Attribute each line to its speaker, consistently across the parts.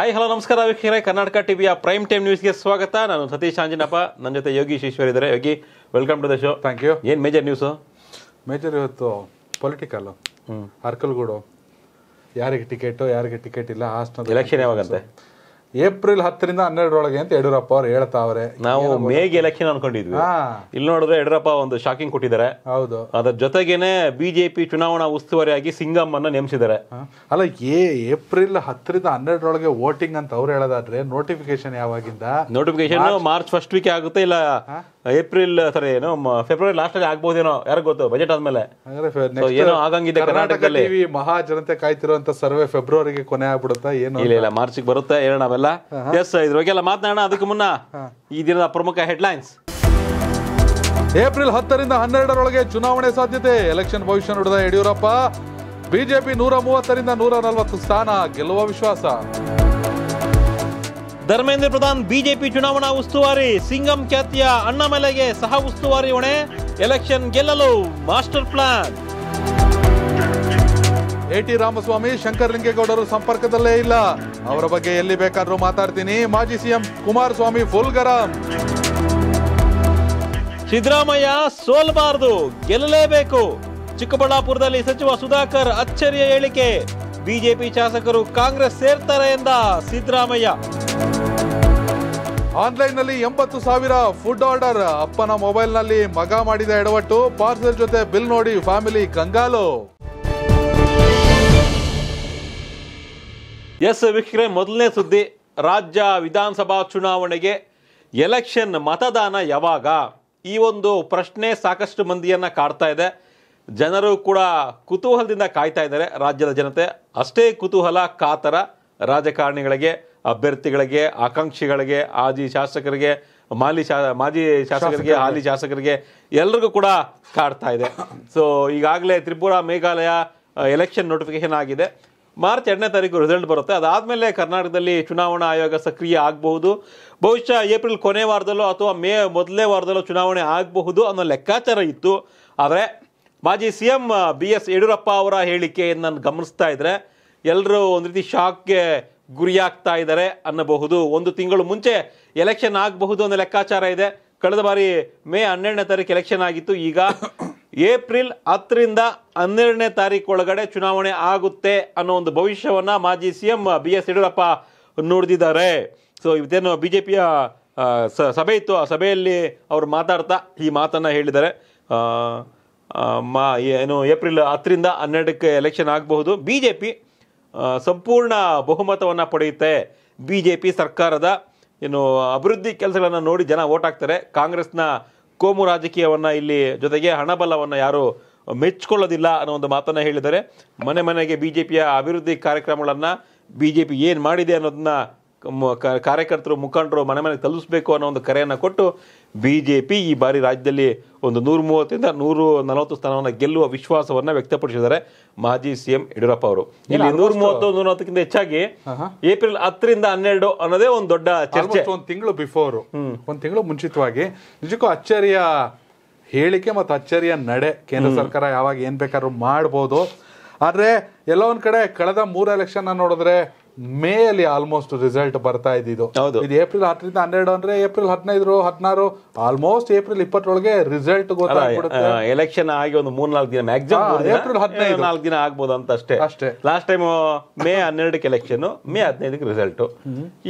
Speaker 1: hi hello ನಮಸ್ಕಾರ ವೀಕ್ಷಕರೇ ಕರ್ನಾಟಕ ಟಿವಿಯ ಪ್ರೈಮ್ ಟೈಮ್ ನ್ಯೂಸ್ಗೆ ಸ್ವಾಗತ ನಾನು ಸತೀಶ್ ಆಂಜನಪ್ಪ ನನ್ನ ಜೊತೆ ಯೋಗಿ ಶೀಶ್ವರ್ ಇದ್ದಾರೆ Yogi welcome to the show thank you ಏನು ಮೇಜರ್ ನ್ಯೂಸು
Speaker 2: ಮೇಜರ್ ಇವತ್ತು ಪೊಲಿಟಿಕಲ್ ಅರ್ಕಲ್ಗೂಡು ಯಾರಿಗೆ ಟಿಕೆಟು ಯಾರಿಗೆ ಟಿಕೆಟ್ ಇಲ್ಲ ಹಾಸನ ಎಲೆಕ್ಷನ್ ಯಾವಾಗಂತೆ ಏಪ್ರಿಲ್ ಹತ್ತರಿಂದ ಒಳಗೆ ಅಂತ ಯಡಿಯೂರಪ್ಪ ಅವ್ರು ಹೇಳ್ತಾವ್ರೆ
Speaker 1: ನಾವು ಮೇಗೆ ಎಲೆಕ್ಷನ್ ಅನ್ಕೊಂಡಿದ್ವಿ
Speaker 2: ಇಲ್ಲಿ ನೋಡಿದ್ರೆ ಯಡಿಯೂರಪ್ಪ
Speaker 1: ಒಂದು ಶಾಕಿಂಗ್ ಕೊಟ್ಟಿದ್ದಾರೆ ಹೌದು ಅದರ ಜೊತೆಗೇನೆ ಬಿಜೆಪಿ ಚುನಾವಣಾ ಉಸ್ತುವಾರಿಯಾಗಿ ಸಿಂಗಮ್ಮನ್ನ
Speaker 2: ನೇಮಿಸಿದ್ದಾರೆ ಅಲ್ಲ ಏ ಏಪ್ರಿಲ್ ಹತ್ತರಿಂದ ಹನ್ನೆರಡರೊಳಗೆ ವೋಟಿಂಗ್ ಅಂತ ಅವ್ರು ಹೇಳೋದಾದ್ರೆ ನೋಟಿಫಿಕೇಶನ್ ಯಾವಾಗಿಂದ ನೋಟಿಫಿಕೇಶನ್
Speaker 1: ಮಾರ್ಚ್ ಫಸ್ಟ್ ವೀಕ್ ಆಗುತ್ತೆ ಇಲ್ಲ ಏಪ್ರಿಲ್ ಸರಿ ಏನೋ ಫೆಬ್ರವರಿ ಲಾಸ್ಟ್ ಅಲ್ಲಿ ಆಗ್ಬೋದೇನೋ ಯಾರು ಗೊತ್ತು ಬಜೆಟ್ ಆದ್ಮೇಲೆ
Speaker 2: ಏನೋ ಆಗಂಗಿದೆ ಕರ್ನಾಟಕದಲ್ಲಿ ಮಹಾ ಜನತೆ ಕಾಯ್ತಿರುವಂತ ಸರ್ವೆ ಫೆಬ್ರವರಿಗೆ ಕೊನೆ ಆಗ್ಬಿಡುತ್ತಾ ಏನು ಇಲ್ಲ ಇಲ್ಲ ಬರುತ್ತೆ ಏನೋ ನಾವೆಲ್ಲ ಎಸ್ ಇದ್ರ ಬಗ್ಗೆ ಎಲ್ಲ ಮಾತನಾಡೋಣ ಅದಕ್ಕೆ ಮುನ್ನ ಈ ದಿನದ ಪ್ರಮುಖ ಹೆಡ್ಲೈನ್ಸ್ ಏಪ್ರಿಲ್ ಹತ್ತರಿಂದ ಹನ್ನೆರಡರೊಳಗೆ ಚುನಾವಣೆ ಸಾಧ್ಯತೆ ಎಲೆಕ್ಷನ್ ಭವಿಷ್ಯ ನೋಡಿದ ಯಡಿಯೂರಪ್ಪ ಬಿಜೆಪಿ ನೂರ ಮೂವತ್ತರಿಂದ ನೂರ ನಲವತ್ತು ಸ್ಥಾನ ಗೆಲ್ಲುವ ವಿಶ್ವಾಸ
Speaker 1: ಧರ್ಮೇಂದ್ರ ಪ್ರಧಾನ್ ಬಿಜೆಪಿ ಚುನಾವಣಾ ಉಸ್ತುವಾರಿ ಸಿಂಗಂ ಖ್ಯಾತಿಯ ಅಣ್ಣಾಮಲೆಗೆ ಸಹ ಉಸ್ತುವಾರಿ ಹೊಣೆ
Speaker 2: ಎಲೆಕ್ಷನ್ ಗೆಲ್ಲಲು ಮಾಸ್ಟರ್ ಪ್ಲಾನ್ ಎಟಿ ರಾಮಸ್ವಾಮಿ ಲಿಂಗೇಗೌಡರು ಸಂಪರ್ಕದಲ್ಲೇ ಇಲ್ಲ ಅವರ ಬಗ್ಗೆ ಎಲ್ಲಿ ಬೇಕಾದರೂ ಮಾತಾಡ್ತೀನಿ ಮಾಜಿ ಸಿಎಂ ಕುಮಾರಸ್ವಾಮಿ ಫುಲ್ ಗರಂ ಸಿದ್ದರಾಮಯ್ಯ
Speaker 1: ಸೋಲ್ಬಾರದು ಗೆಲ್ಲಲೇಬೇಕು ಚಿಕ್ಕಬಳ್ಳಾಪುರದಲ್ಲಿ ಸಚಿವ ಸುಧಾಕರ್ ಅಚ್ಚರಿಯ ಹೇಳಿಕೆ ಬಿಜೆಪಿ ಶಾಸಕರು ಕಾಂಗ್ರೆಸ್ ಸೇರ್ತಾರೆ ಎಂದ ಸಿದ್ದರಾಮಯ್ಯ
Speaker 2: ಆನ್ಲೈನ್ನಲ್ಲಿ ಎಂಬತ್ತು ಸಾವಿರ ಫುಡ್ ಆರ್ಡರ್ ಅಪ್ಪನ ಮೊಬೈಲ್ನಲ್ಲಿ ಮಗ ಮಾಡಿದ ಎಡವಟ್ಟು ಪಾರ್ಸೆಲ್ ಜೊತೆ ಬಿಲ್ ನೋಡಿ ಫ್ಯಾಮಿಲಿ ಕಂಗಾಲು
Speaker 1: ಎಸ್ ವಿಕ್ರೆ ಮೊದಲನೇ
Speaker 2: ಸುದ್ದಿ ರಾಜ್ಯ
Speaker 1: ವಿಧಾನಸಭಾ ಚುನಾವಣೆಗೆ ಎಲೆಕ್ಷನ್ ಮತದಾನ ಯಾವಾಗ ಈ ಒಂದು ಪ್ರಶ್ನೆ ಸಾಕಷ್ಟು ಮಂದಿಯನ್ನು ಕಾಡ್ತಾ ಇದೆ ಜನರು ಕೂಡ ಕುತೂಹಲದಿಂದ ಕಾಯ್ತಾ ಇದ್ದಾರೆ ರಾಜ್ಯದ ಜನತೆ ಅಷ್ಟೇ ಕುತೂಹಲ ಕಾತರ ರಾಜಕಾರಣಿಗಳಿಗೆ ಅಭ್ಯರ್ಥಿಗಳಿಗೆ ಆಕಾಂಕ್ಷಿಗಳಿಗೆ ಆದಿ ಶಾಸಕರಿಗೆ ಮಾಲಿ ಶಾ ಮಾಜಿ ಶಾಸಕರಿಗೆ ಹಾಲಿ ಶಾಸಕರಿಗೆ ಎಲ್ರಿಗೂ ಕೂಡ ಕಾಡ್ತಾ ಇದೆ ಸೊ ಈಗಾಗಲೇ ತ್ರಿಪುರ ಮೇಘಾಲಯ ಎಲೆಕ್ಷನ್ ನೋಟಿಫಿಕೇಶನ್ ಆಗಿದೆ ಮಾರ್ಚ್ ಎರಡನೇ ತಾರೀಕು ರಿಸಲ್ಟ್ ಬರುತ್ತೆ ಅದಾದಮೇಲೆ ಕರ್ನಾಟಕದಲ್ಲಿ ಚುನಾವಣಾ ಆಯೋಗ ಸಕ್ರಿಯ ಆಗಬಹುದು ಬಹುಶಃ ಏಪ್ರಿಲ್ ಕೊನೆ ವಾರದಲ್ಲೋ ಅಥವಾ ಮೇ ಮೊದಲನೇ ವಾರದಲ್ಲೋ ಚುನಾವಣೆ ಆಗಬಹುದು ಅನ್ನೋ ಲೆಕ್ಕಾಚಾರ ಇತ್ತು ಆದರೆ ಮಾಜಿ C M B S Yediyurappa ಅವರ ಹೇಳಿಕೆಯನ್ನು ನಾನು ಗಮನಿಸ್ತಾ ಇದ್ದರೆ ಎಲ್ಲರೂ ಒಂದು ರೀತಿ ಶಾಕ್ಗೆ ಗುರಿಯಾಗ್ತಾ ಇದ್ದಾರೆ ಅನ್ನಬಹುದು ಒಂದು ತಿಂಗಳು ಮುಂಚೆ ಎಲೆಕ್ಷನ್ ಆಗಬಹುದು ಅನ್ನೋ ಲೆಕ್ಕಾಚಾರ ಇದೆ ಕಳೆದ ಬಾರಿ ಮೇ ಹನ್ನೆರಡನೇ ತಾರೀಕು ಎಲೆಕ್ಷನ್ ಆಗಿತ್ತು ಈಗ ಏಪ್ರಿಲ್ ಹತ್ತರಿಂದ ಹನ್ನೆರಡನೇ ತಾರೀಕು ಒಳಗಡೆ ಚುನಾವಣೆ ಆಗುತ್ತೆ ಅನ್ನೋ ಒಂದು ಭವಿಷ್ಯವನ್ನು ಮಾಜಿ C M B S Yediyurappa ನುಡಿದಿದ್ದಾರೆ ಸೊ ಇದೇನು ಬಿ ಜೆ ಪಿಯ ಸಭೆ ಇತ್ತು ಆ ಸಭೆಯಲ್ಲಿ ಅವರು ಮಾತಾಡ್ತಾ ಈ ಮಾತನ್ನು ಹೇಳಿದ್ದಾರೆ ಮಾ ಏನು ಏಪ್ರಿಲ್ ಹತ್ತರಿಂದ ಹನ್ನೆರಡಕ್ಕೆ ಎಲೆಕ್ಷನ್ ಆಗಬಹುದು ಬಿ ಜೆ ಪಿ ಸಂಪೂರ್ಣ ಬಹುಮತವನ್ನು ಪಡೆಯುತ್ತೆ ಬಿ ಜೆ ಪಿ ಸರ್ಕಾರದ ಏನು ಅಭಿವೃದ್ಧಿ ಕೆಲಸಗಳನ್ನು ನೋಡಿ ಜನ ಓಟ್ ಹಾಕ್ತಾರೆ ಕಾಂಗ್ರೆಸ್ನ ಕೋಮು ರಾಜಕೀಯವನ್ನು ಇಲ್ಲಿ ಜೊತೆಗೆ ಹಣಬಲವನ್ನು ಯಾರು ಮೆಚ್ಕೊಳ್ಳೋದಿಲ್ಲ ಅನ್ನೋ ಒಂದು ಮಾತನ್ನು ಹೇಳಿದ್ದಾರೆ ಮನೆ ಮನೆಗೆ ಬಿ ಜೆ ಪಿಯ ಅಭಿವೃದ್ಧಿ ಕಾರ್ಯಕ್ರಮಗಳನ್ನು ಬಿ ಜೆ ಪಿ ಏನು ಮಾಡಿದೆ ಅನ್ನೋದನ್ನ ಕಾರ್ಯಕರ್ತರು ಮುಖಂಡರು ಮನೆ ಮನೆಗೆ ತಲುಪಿಸ್ಬೇಕು ಅನ್ನೋ ಒಂದು ಕರೆಯನ್ನು ಕೊಟ್ಟು ಬಿ ಜೆ ಪಿ ಈ ಬಾರಿ ರಾಜ್ಯದಲ್ಲಿ ಒಂದು ನೂರು ಮೂವತ್ತರಿಂದ ನೂರು ನಲವತ್ತು ಸ್ಥಾನವನ್ನು ಗೆಲ್ಲುವ ವಿಶ್ವಾಸವನ್ನು ವ್ಯಕ್ತಪಡಿಸಿದ್ದಾರೆ ಮಾಜಿ ಸಿ ಎಂ ಯಡಿಯೂರಪ್ಪ ಅವರು ಇಲ್ಲಿ ನೂರ ಮೂವತ್ತು ನೂರ ನಲವತ್ತಕ್ಕಿಂತ ಹೆಚ್ಚಾಗಿ ಏಪ್ರಿಲ್ ಹತ್ತರಿಂದ ಹನ್ನೆರಡು ಅನ್ನೋದೇ ಒಂದು ದೊಡ್ಡ
Speaker 2: ಚರ್ಚೆ ಒಂದು ತಿಂಗಳು ಬಿಫೋರ್ ಒಂದು ತಿಂಗಳು ಮುಂಚಿತವಾಗಿ ನಿಜಕ್ಕೂ ಅಚ್ಚರಿಯ ಹೇಳಿಕೆ ಮತ್ತು ಅಚ್ಚರಿಯ ನಡೆ ಕೇಂದ್ರ ಸರ್ಕಾರ ಯಾವಾಗ ಏನು ಬೇಕಾದ್ರೂ ಮಾಡ್ಬೋದು ಆದರೆ ಎಲ್ಲ ಒಂದು ಕಡೆ ಕಳೆದ ಮೂರು ಎಲೆಕ್ಷನ್ನ ನೋಡಿದ್ರೆ ಮೇ ಅಲ್ಲಿ ಆಲ್ಮೋಸ್ಟ್ ರಿಸಲ್ಟ್ ಬರ್ತಾ ಇದ್ದಿದ್ದು ಇದು ಏಪ್ರಿಲ್ ಹತ್ತರಿಂದ ಹನ್ನೆರಡು ಅಂದ್ರೆ ಏಪ್ರಿಲ್ ಹದಿನೈದು ಹದಿನಾರು ಆಲ್ಮೋಸ್ಟ್ ಏಪ್ರಿಲ್ ಇಪ್ಪತ್ತೊಳಗೆ ರಿಸಲ್ಟ್
Speaker 1: ಎಲೆಕ್ಷನ್ ಆಗಿ ಒಂದು ಮೂರ್ನಾಲ್ಕು ದಿನ ಮ್ಯಾಕ್ಸಿಮಮ್ ಏಪ್ರಿಲ್ ಹದಿನೈದು ನಾಲ್ಕು ದಿನ ಆಗ್ಬೋದು ಅಂತ ಅಷ್ಟೇ ಅಷ್ಟೇ ಲಾಸ್ಟ್ ಟೈಮ್ ಮೇ ಹನ್ನೆರಡಕ್ಕೆ ಎಲೆಕ್ಷನ್ ಮೇ ಹದಿನೈದಕ್ಕೆ ರಿಸಲ್ಟ್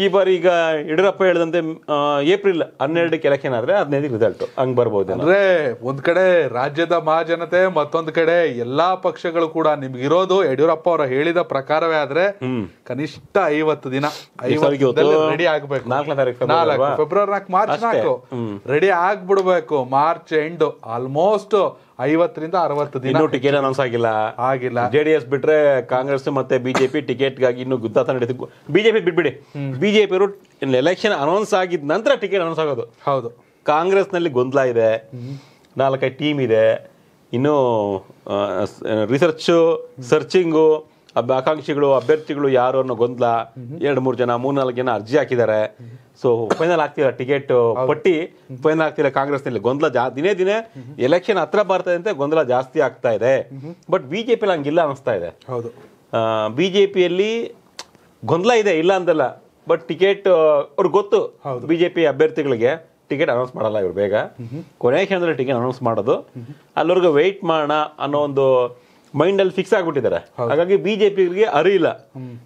Speaker 1: ಈ ಬಾರಿ ಈಗ
Speaker 2: ಯಡಿಯೂರಪ್ಪ ಹೇಳಿದಂತೆ ಏಪ್ರಿಲ್ ಹನ್ನೆರಡಕ್ಕೆ
Speaker 1: ಎಲೆಕ್ಷನ್ ಆದ್ರೆ ಹದಿನೈದಕ್ಕೆ ರಿಸಲ್ಟ್ ಹಂಗ್ ಬರ್ಬೋದು ಅಂದ್ರೆ
Speaker 2: ಒಂದ್ ಕಡೆ ರಾಜ್ಯದ ಮಹಾಜನತೆ ಮತ್ತೊಂದ್ ಕಡೆ ಎಲ್ಲಾ ಪಕ್ಷಗಳು ಕೂಡ ಇರೋದು ಯಡಿಯೂರಪ್ಪ ಅವರ ಹೇಳಿದ ಪ್ರಕಾರವೇ ಆದ್ರೆ ಕನಿಷ್ಠ ಇಷ್ಟ ಐವತ್ತು ದಿನ ರೆಡಿ ಆಗ್ಬೇಕು ನಾಲ್ಕು ಫೆಬ್ರವರಿ ನಾಲ್ಕು ಮಾರ್ಚ್ ನಾಲ್ಕು ರೆಡಿ ಆಗ್ಬಿಡ್ಬೇಕು ಮಾರ್ಚ್ ಎಂಡ್ ಆಲ್ಮೋಸ್ಟ್ ಐವತ್ತರಿಂದ ಅರವತ್ತು ದಿನ ಟಿಕೆಟ್ ಅನೌನ್ಸ್ ಆಗಿಲ್ಲ ಆಗಿಲ್ಲ ಜೆಡಿಎಸ್ ಬಿಟ್ರೆ
Speaker 1: ಕಾಂಗ್ರೆಸ್ ಮತ್ತೆ ಬಿಜೆಪಿ ಟಿಕೆಟ್ ಗಾಗಿ ಇನ್ನು ಗುದ್ದಾತ ನಡೀತು ಬಿಜೆಪಿ ಬಿಟ್ಬಿಡಿ ಬಿಜೆಪಿ ಅವರು ಎಲೆಕ್ಷನ್ ಅನೌನ್ಸ್ ಆಗಿದ ನಂತರ ಟಿಕೆಟ್ ಅನೌನ್ಸ್ ಆಗೋದು ಹೌದು ಕಾಂಗ್ರೆಸ್ ನಲ್ಲಿ ಗೊಂದಲ ಇದೆ ನಾಲ್ಕೈದು ಟೀಮ್ ಇದೆ ಇನ್ನು ರಿಸರ್ಚು ಸರ್ಚಿಂಗು ಅಬ್ ಆಕಾಂಕ್ಷಿಗಳು ಅಭ್ಯರ್ಥಿಗಳು ಯಾರು ಅನ್ನೋ ಗೊಂದಲ ಎರಡು ಮೂರು ಜನ ಮೂರ್ನಾಲ್ಕು ಜನ ಅರ್ಜಿ ಹಾಕಿದ್ದಾರೆ ಸೊ ಫೈನಲ್ ಆಗ್ತಿಲ್ಲ ಟಿಕೆಟ್ ಪಟ್ಟಿ ಫೈನಲ್ ಆಗ್ತಿಲ್ಲ ಕಾಂಗ್ರೆಸ್ನಲ್ಲಿ ಗೊಂದಲ ದಿನೇ ದಿನೇ ಎಲೆಕ್ಷನ್ ಹತ್ರ ಬರ್ತದೆ ಅಂತ ಗೊಂದಲ ಜಾಸ್ತಿ ಆಗ್ತಾ ಇದೆ ಬಟ್ ಬಿಜೆಪಿಯಲ್ಲಿ ಹಂಗಿಲ್ಲ ಅನಿಸ್ತಾ ಇದೆ ಹೌದು ಬಿಜೆಪಿಯಲ್ಲಿ ಗೊಂದಲ ಇದೆ ಇಲ್ಲ ಅಂತಲ್ಲ ಬಟ್ ಟಿಕೆಟ್ ಅವ್ರಿಗೆ ಗೊತ್ತು ಬಿಜೆಪಿ ಅಭ್ಯರ್ಥಿಗಳಿಗೆ ಟಿಕೆಟ್ ಅನೌನ್ಸ್ ಮಾಡಲ್ಲ ಇವ್ರು ಬೇಗ ಕೊನೆ ಕ್ಷಣದಲ್ಲಿ ಟಿಕೆಟ್ ಅನೌನ್ಸ್ ಮಾಡೋದು ಅಲ್ಲಿವರೆಗೂ ವೆಯ್ಟ್ ಮಾಡೋಣ ಅನ್ನೋ ಒಂದು ಮೈಂಡ್ ಅಲ್ಲಿ ಫಿಕ್ಸ್ ಆಗ್ಬಿಟ್ಟಿದ್ದಾರೆ ಹಾಗಾಗಿ ಅರಿ ಇಲ್ಲ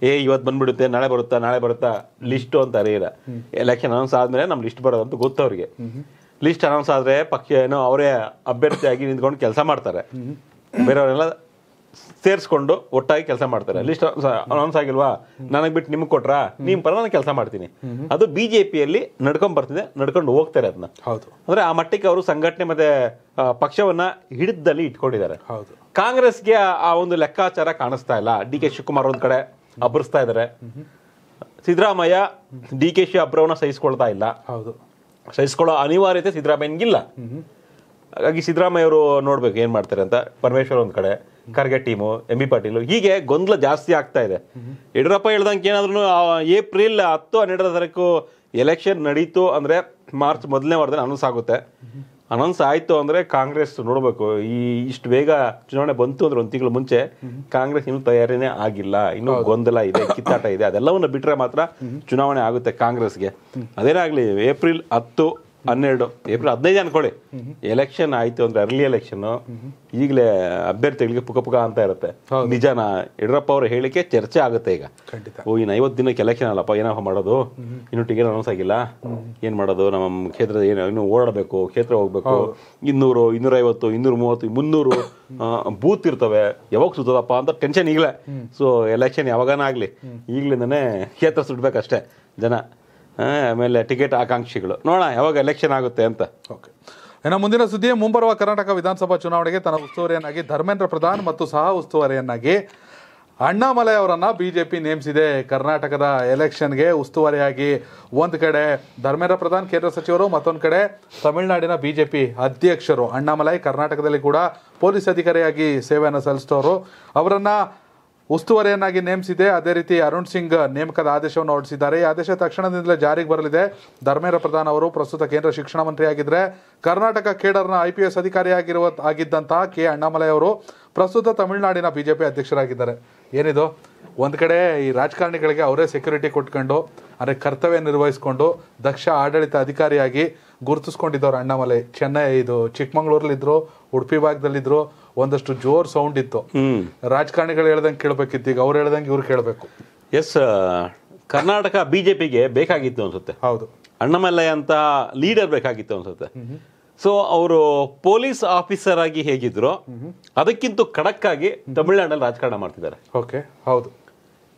Speaker 1: ಏ ಇವತ್ತು ಬಂದ್ಬಿಡುತ್ತೆ ನಾಳೆ ಬರುತ್ತಾ ನಾಳೆ ಬರುತ್ತಾ ಲಿಸ್ಟ್ ಅಂತ ಅರಿಯಿಲ್ಲ ಎಲೆಕ್ಷನ್ ಅನೌನ್ಸ್ ಆದ್ಮೇಲೆ ನಮ್ ಲಿಸ್ಟ್ ಬರೋದಂತ ಗೊತ್ತು ಅವ್ರಿಗೆ ಲಿಸ್ಟ್ ಅನೌನ್ಸ್ ಆದ್ರೆ ಪಕ್ಷ ಏನೋ ಅವರೇ ಅಭ್ಯರ್ಥಿಯಾಗಿ ನಿಂತ್ಕೊಂಡು ಕೆಲಸ ಮಾಡ್ತಾರೆ ಬೇರೆಯವರೆಲ್ಲ ಸೇರಿಸ್ಕೊಂಡು ಒಟ್ಟಾಗಿ ಕೆಲಸ ಮಾಡ್ತಾರೆ ಲಿಸ್ಟ್ ಅನೌನ್ಸ್ ಆಗಿಲ್ವಾ ನನಗೆ ಬಿಟ್ಟು ನಿಮ್ಗೆ ಕೊಟ್ರಾ ನಿಮ್ ಪರ ನಾನು ಕೆಲಸ ಮಾಡ್ತೀನಿ ಅದು ಬಿಜೆಪಿಯಲ್ಲಿ ನಡ್ಕೊಂಡ್ ಬರ್ತಿದೆ ನಡ್ಕೊಂಡು ಹೋಗ್ತಾರೆ ಅದನ್ನ ಹೌದು ಅಂದ್ರೆ ಆ ಮಟ್ಟಕ್ಕೆ ಅವರು ಸಂಘಟನೆ ಮತ್ತೆ ಪಕ್ಷವನ್ನ ಹಿಡಿದಲ್ಲಿ ಇಟ್ಕೊಂಡಿದ್ದಾರೆ ಹೌದು ಕಾಂಗ್ರೆಸ್ಗೆ ಆ ಒಂದು ಲೆಕ್ಕಾಚಾರ ಕಾಣಿಸ್ತಾ ಇಲ್ಲ ಡಿ ಕೆ ಶಿವಕುಮಾರ್ ಒಂದ್ ಕಡೆ ಅಬ್ಬರಿಸ್ತಾ ಇದ್ದಾರೆ ಸಿದ್ದರಾಮಯ್ಯ ಡಿ ಕೆ ಶಿ ಅಬ್ರವನ್ನ ಸಹಿಸ್ಕೊಳ್ತಾ ಇಲ್ಲ ಹೌದು ಸಹಿಸ್ಕೊಳ್ಳೋ ಅನಿವಾರ್ಯತೆ ಸಿದ್ದರಾಮಯ್ಯನಿಗಿಲ್ಲ ಹಾಗಾಗಿ ಸಿದ್ದರಾಮಯ್ಯ ಅವರು ನೋಡ್ಬೇಕು ಏನ್ ಮಾಡ್ತಾರೆ ಅಂತ ಪರಮೇಶ್ವರ್ ಒಂದ್ ಕಡೆ Kharge team M B Patil ಹೀಗೆ ಗೊಂದಲ ಜಾಸ್ತಿ ಆಗ್ತಾ ಇದೆ ಯಡಿಯೂರಪ್ಪ ಹೇಳ್ದಂಗೆ ಏನಾದ್ರು ಏಪ್ರಿಲ್ ಹತ್ತು ಹನ್ನೆರಡು ತಾರೀಕು ಎಲೆಕ್ಷನ್ ನಡೀತು ಅಂದ್ರೆ ಮಾರ್ಚ್ ಮೊದಲನೇ ವಾರದಲ್ಲಿ ಅನೌನ್ಸ್ ಆಗುತ್ತೆ ಅನೌನ್ಸ್ ಆಯ್ತು ಅಂದ್ರೆ ಕಾಂಗ್ರೆಸ್ ನೋಡಬೇಕು ಈ ಇಷ್ಟು ಬೇಗ ಚುನಾವಣೆ ಬಂತು ಅಂದ್ರೆ ಒಂದು ತಿಂಗಳು ಮುಂಚೆ ಕಾಂಗ್ರೆಸ್ ಇನ್ನೂ ತಯಾರಿನೇ ಆಗಿಲ್ಲ ಇನ್ನೂ ಗೊಂದಲ ಇದೆ ಕಿತ್ತಾಟ ಇದೆ ಅದೆಲ್ಲವನ್ನು ಬಿಟ್ಟರೆ ಮಾತ್ರ ಚುನಾವಣೆ ಆಗುತ್ತೆ ಕಾಂಗ್ರೆಸ್ಗೆ ಅದೇನಾಗ್ಲಿ ಏಪ್ರಿಲ್ ಹತ್ತು ಹನ್ನೆರಡು ಏಪ್ರಿಲ್ ಹದಿನೈದು ಅನ್ಕೊಳ್ಳಿ ಎಲೆಕ್ಷನ್ ಆಯ್ತು ಒಂದು ಅರ್ಲಿ ಎಲೆಕ್ಷನ್ ಈಗಲೇ ಅಭ್ಯರ್ಥಿಗಳಿಗೆ ಪುಕ ಪುಕ ಅಂತ ಇರುತ್ತೆ ನಿಜಾನ ಯಡಿಯೂರಪ್ಪ ಅವ್ರ ಹೇಳಿಕೆ ಚರ್ಚೆ ಆಗುತ್ತೆ ಈಗ ಓ ಇನ್ ಐವತ್ತು ದಿನಕ್ಕೆ ಎಲೆಕ್ಷನ್ ಅಲ್ಲಪ್ಪ ಏನಪ್ಪ ಮಾಡೋದು ಇನ್ನು ಟಿಕೆಟ್ ಅನೌನ್ಸ್ ಆಗಿಲ್ಲ ಏನ್ ಮಾಡೋದು ನಮ್ಮ ಕ್ಷೇತ್ರದ ಏನು ಇನ್ನು ಓಡಾಡಬೇಕು ಕ್ಷೇತ್ರ ಹೋಗ್ಬೇಕು ಇನ್ನೂರು ಇನ್ನೂರೈವತ್ತು ಇನ್ನೂರ ಮೂವತ್ತು ಮುನ್ನೂರು ಬೂತ್ ಇರ್ತವೆ ಯಾವಾಗ ಸುತ್ತದಪ್ಪ ಅಂತ ಟೆನ್ಷನ್ ಈಗಲೇ ಸೊ ಎಲೆಕ್ಷನ್ ಯಾವಾಗನ ಆಗ್ಲಿ ಈಗ್ಲಿಂದನೆ ಕ್ಷೇತ್ರ ಸುಡ್ಬೇಕಷ್ಟೇ ಜನ ಆಮೇಲೆ ಟಿಕೆಟ್ ಆಕಾಂಕ್ಷಿಗಳು ನೋಡೋಣ ಯಾವಾಗ ಎಲೆಕ್ಷನ್ ಆಗುತ್ತೆ ಅಂತ ಓಕೆ
Speaker 2: ಇನ್ನು ಮುಂದಿನ ಸುದ್ದಿ ಮುಂಬರುವ ಕರ್ನಾಟಕ ವಿಧಾನಸಭಾ ಚುನಾವಣೆಗೆ ತನ್ನ ಉಸ್ತುವಾರಿಯನ್ನಾಗಿ ಧರ್ಮೇಂದ್ರ ಪ್ರಧಾನ್ ಮತ್ತು ಸಹ ಉಸ್ತುವಾರಿಯನ್ನಾಗಿ ಅಣ್ಣಾಮಲೈ ಅವರನ್ನು ಬಿ ಜೆ ಪಿ ನೇಮಿಸಿದೆ ಕರ್ನಾಟಕದ ಎಲೆಕ್ಷನ್ಗೆ ಉಸ್ತುವಾರಿಯಾಗಿ ಒಂದು ಕಡೆ ಧರ್ಮೇಂದ್ರ ಪ್ರಧಾನ್ ಕೇಂದ್ರ ಸಚಿವರು ಮತ್ತೊಂದು ಕಡೆ ತಮಿಳುನಾಡಿನ ಬಿ ಜೆ ಪಿ ಅಧ್ಯಕ್ಷರು ಅಣ್ಣಾಮಲೈ ಕರ್ನಾಟಕದಲ್ಲಿ ಕೂಡ ಪೊಲೀಸ್ ಅಧಿಕಾರಿಯಾಗಿ ಸೇವೆಯನ್ನು ಸಲ್ಲಿಸಿದವರು ಅವರನ್ನು ಉಸ್ತುವಾರಿಯನ್ನಾಗಿ ನೇಮಿಸಿದೆ ಅದೇ ರೀತಿ ಅರುಣ್ ಸಿಂಗ್ ನೇಮಕದ ಆದೇಶವನ್ನು ಹೊರಡಿಸಿದ್ದಾರೆ ಈ ಆದೇಶ ತಕ್ಷಣದಿಂದಲೇ ಜಾರಿಗೆ ಬರಲಿದೆ ಧರ್ಮೇಂದ್ರ ಪ್ರಧಾನ್ ಅವರು ಪ್ರಸ್ತುತ ಕೇಂದ್ರ ಶಿಕ್ಷಣ ಆಗಿದ್ದರೆ ಕರ್ನಾಟಕ ಕೇಡರ್ನ ಐ ಪಿ ಎಸ್ ಅಧಿಕಾರಿಯಾಗಿರುವ ಆಗಿದ್ದಂತಹ ಕೆ ಅಣ್ಣಾಮಲೈ ಅವರು ಪ್ರಸ್ತುತ ತಮಿಳುನಾಡಿನ ಬಿಜೆಪಿ ಅಧ್ಯಕ್ಷರಾಗಿದ್ದಾರೆ ಏನಿದು ಒಂದು ಕಡೆ ಈ ರಾಜಕಾರಣಿಗಳಿಗೆ ಅವರೇ ಸೆಕ್ಯೂರಿಟಿ ಕೊಟ್ಕೊಂಡು ಅಂದರೆ ಕರ್ತವ್ಯ ನಿರ್ವಹಿಸಿಕೊಂಡು ದಕ್ಷ ಆಡಳಿತ ಅಧಿಕಾರಿಯಾಗಿ ಗುರುತಿಸ್ಕೊಂಡಿದ್ದವರು ಅಣ್ಣಾಮಲೈ ಚೆನ್ನೈ ಇದು ಚಿಕ್ಕಮಗಳೂರಲ್ಲಿದ್ದರು ಉಡುಪಿ ಭಾಗದಲ್ಲಿದ್ದರು ಒಂದಷ್ಟು ಜೋರ್ ಸೌಂಡ್ ಇತ್ತು ರಾಜಕಾರಣಿಗಳು ಹೇಳ್ದಂಗೆ ಕೇಳಬೇಕಿತ್ತು ಈಗ ಅವ್ರು ಹೇಳ್ದಂಗೆ ಇವ್ರು ಕೇಳಬೇಕು ಎಸ್ ಕರ್ನಾಟಕ ಬಿಜೆಪಿಗೆ ಬೇಕಾಗಿತ್ತು ಅನ್ಸುತ್ತೆ
Speaker 1: ಹೌದು ಅಣ್ಣಮಲ್ಲಯ್ಯ ಅಂತ ಲೀಡರ್ ಬೇಕಾಗಿತ್ತು ಅನ್ಸುತ್ತೆ ಸೊ ಅವರು ಪೊಲೀಸ್ ಆಫೀಸರ್ ಆಗಿ ಹೇಗಿದ್ರು ಅದಕ್ಕಿಂತ ಆಗಿ ತಮಿಳ್ನಾಡಲ್ಲಿ ರಾಜಕಾರಣ ಮಾಡ್ತಿದ್ದಾರೆ ಓಕೆ ಹೌದು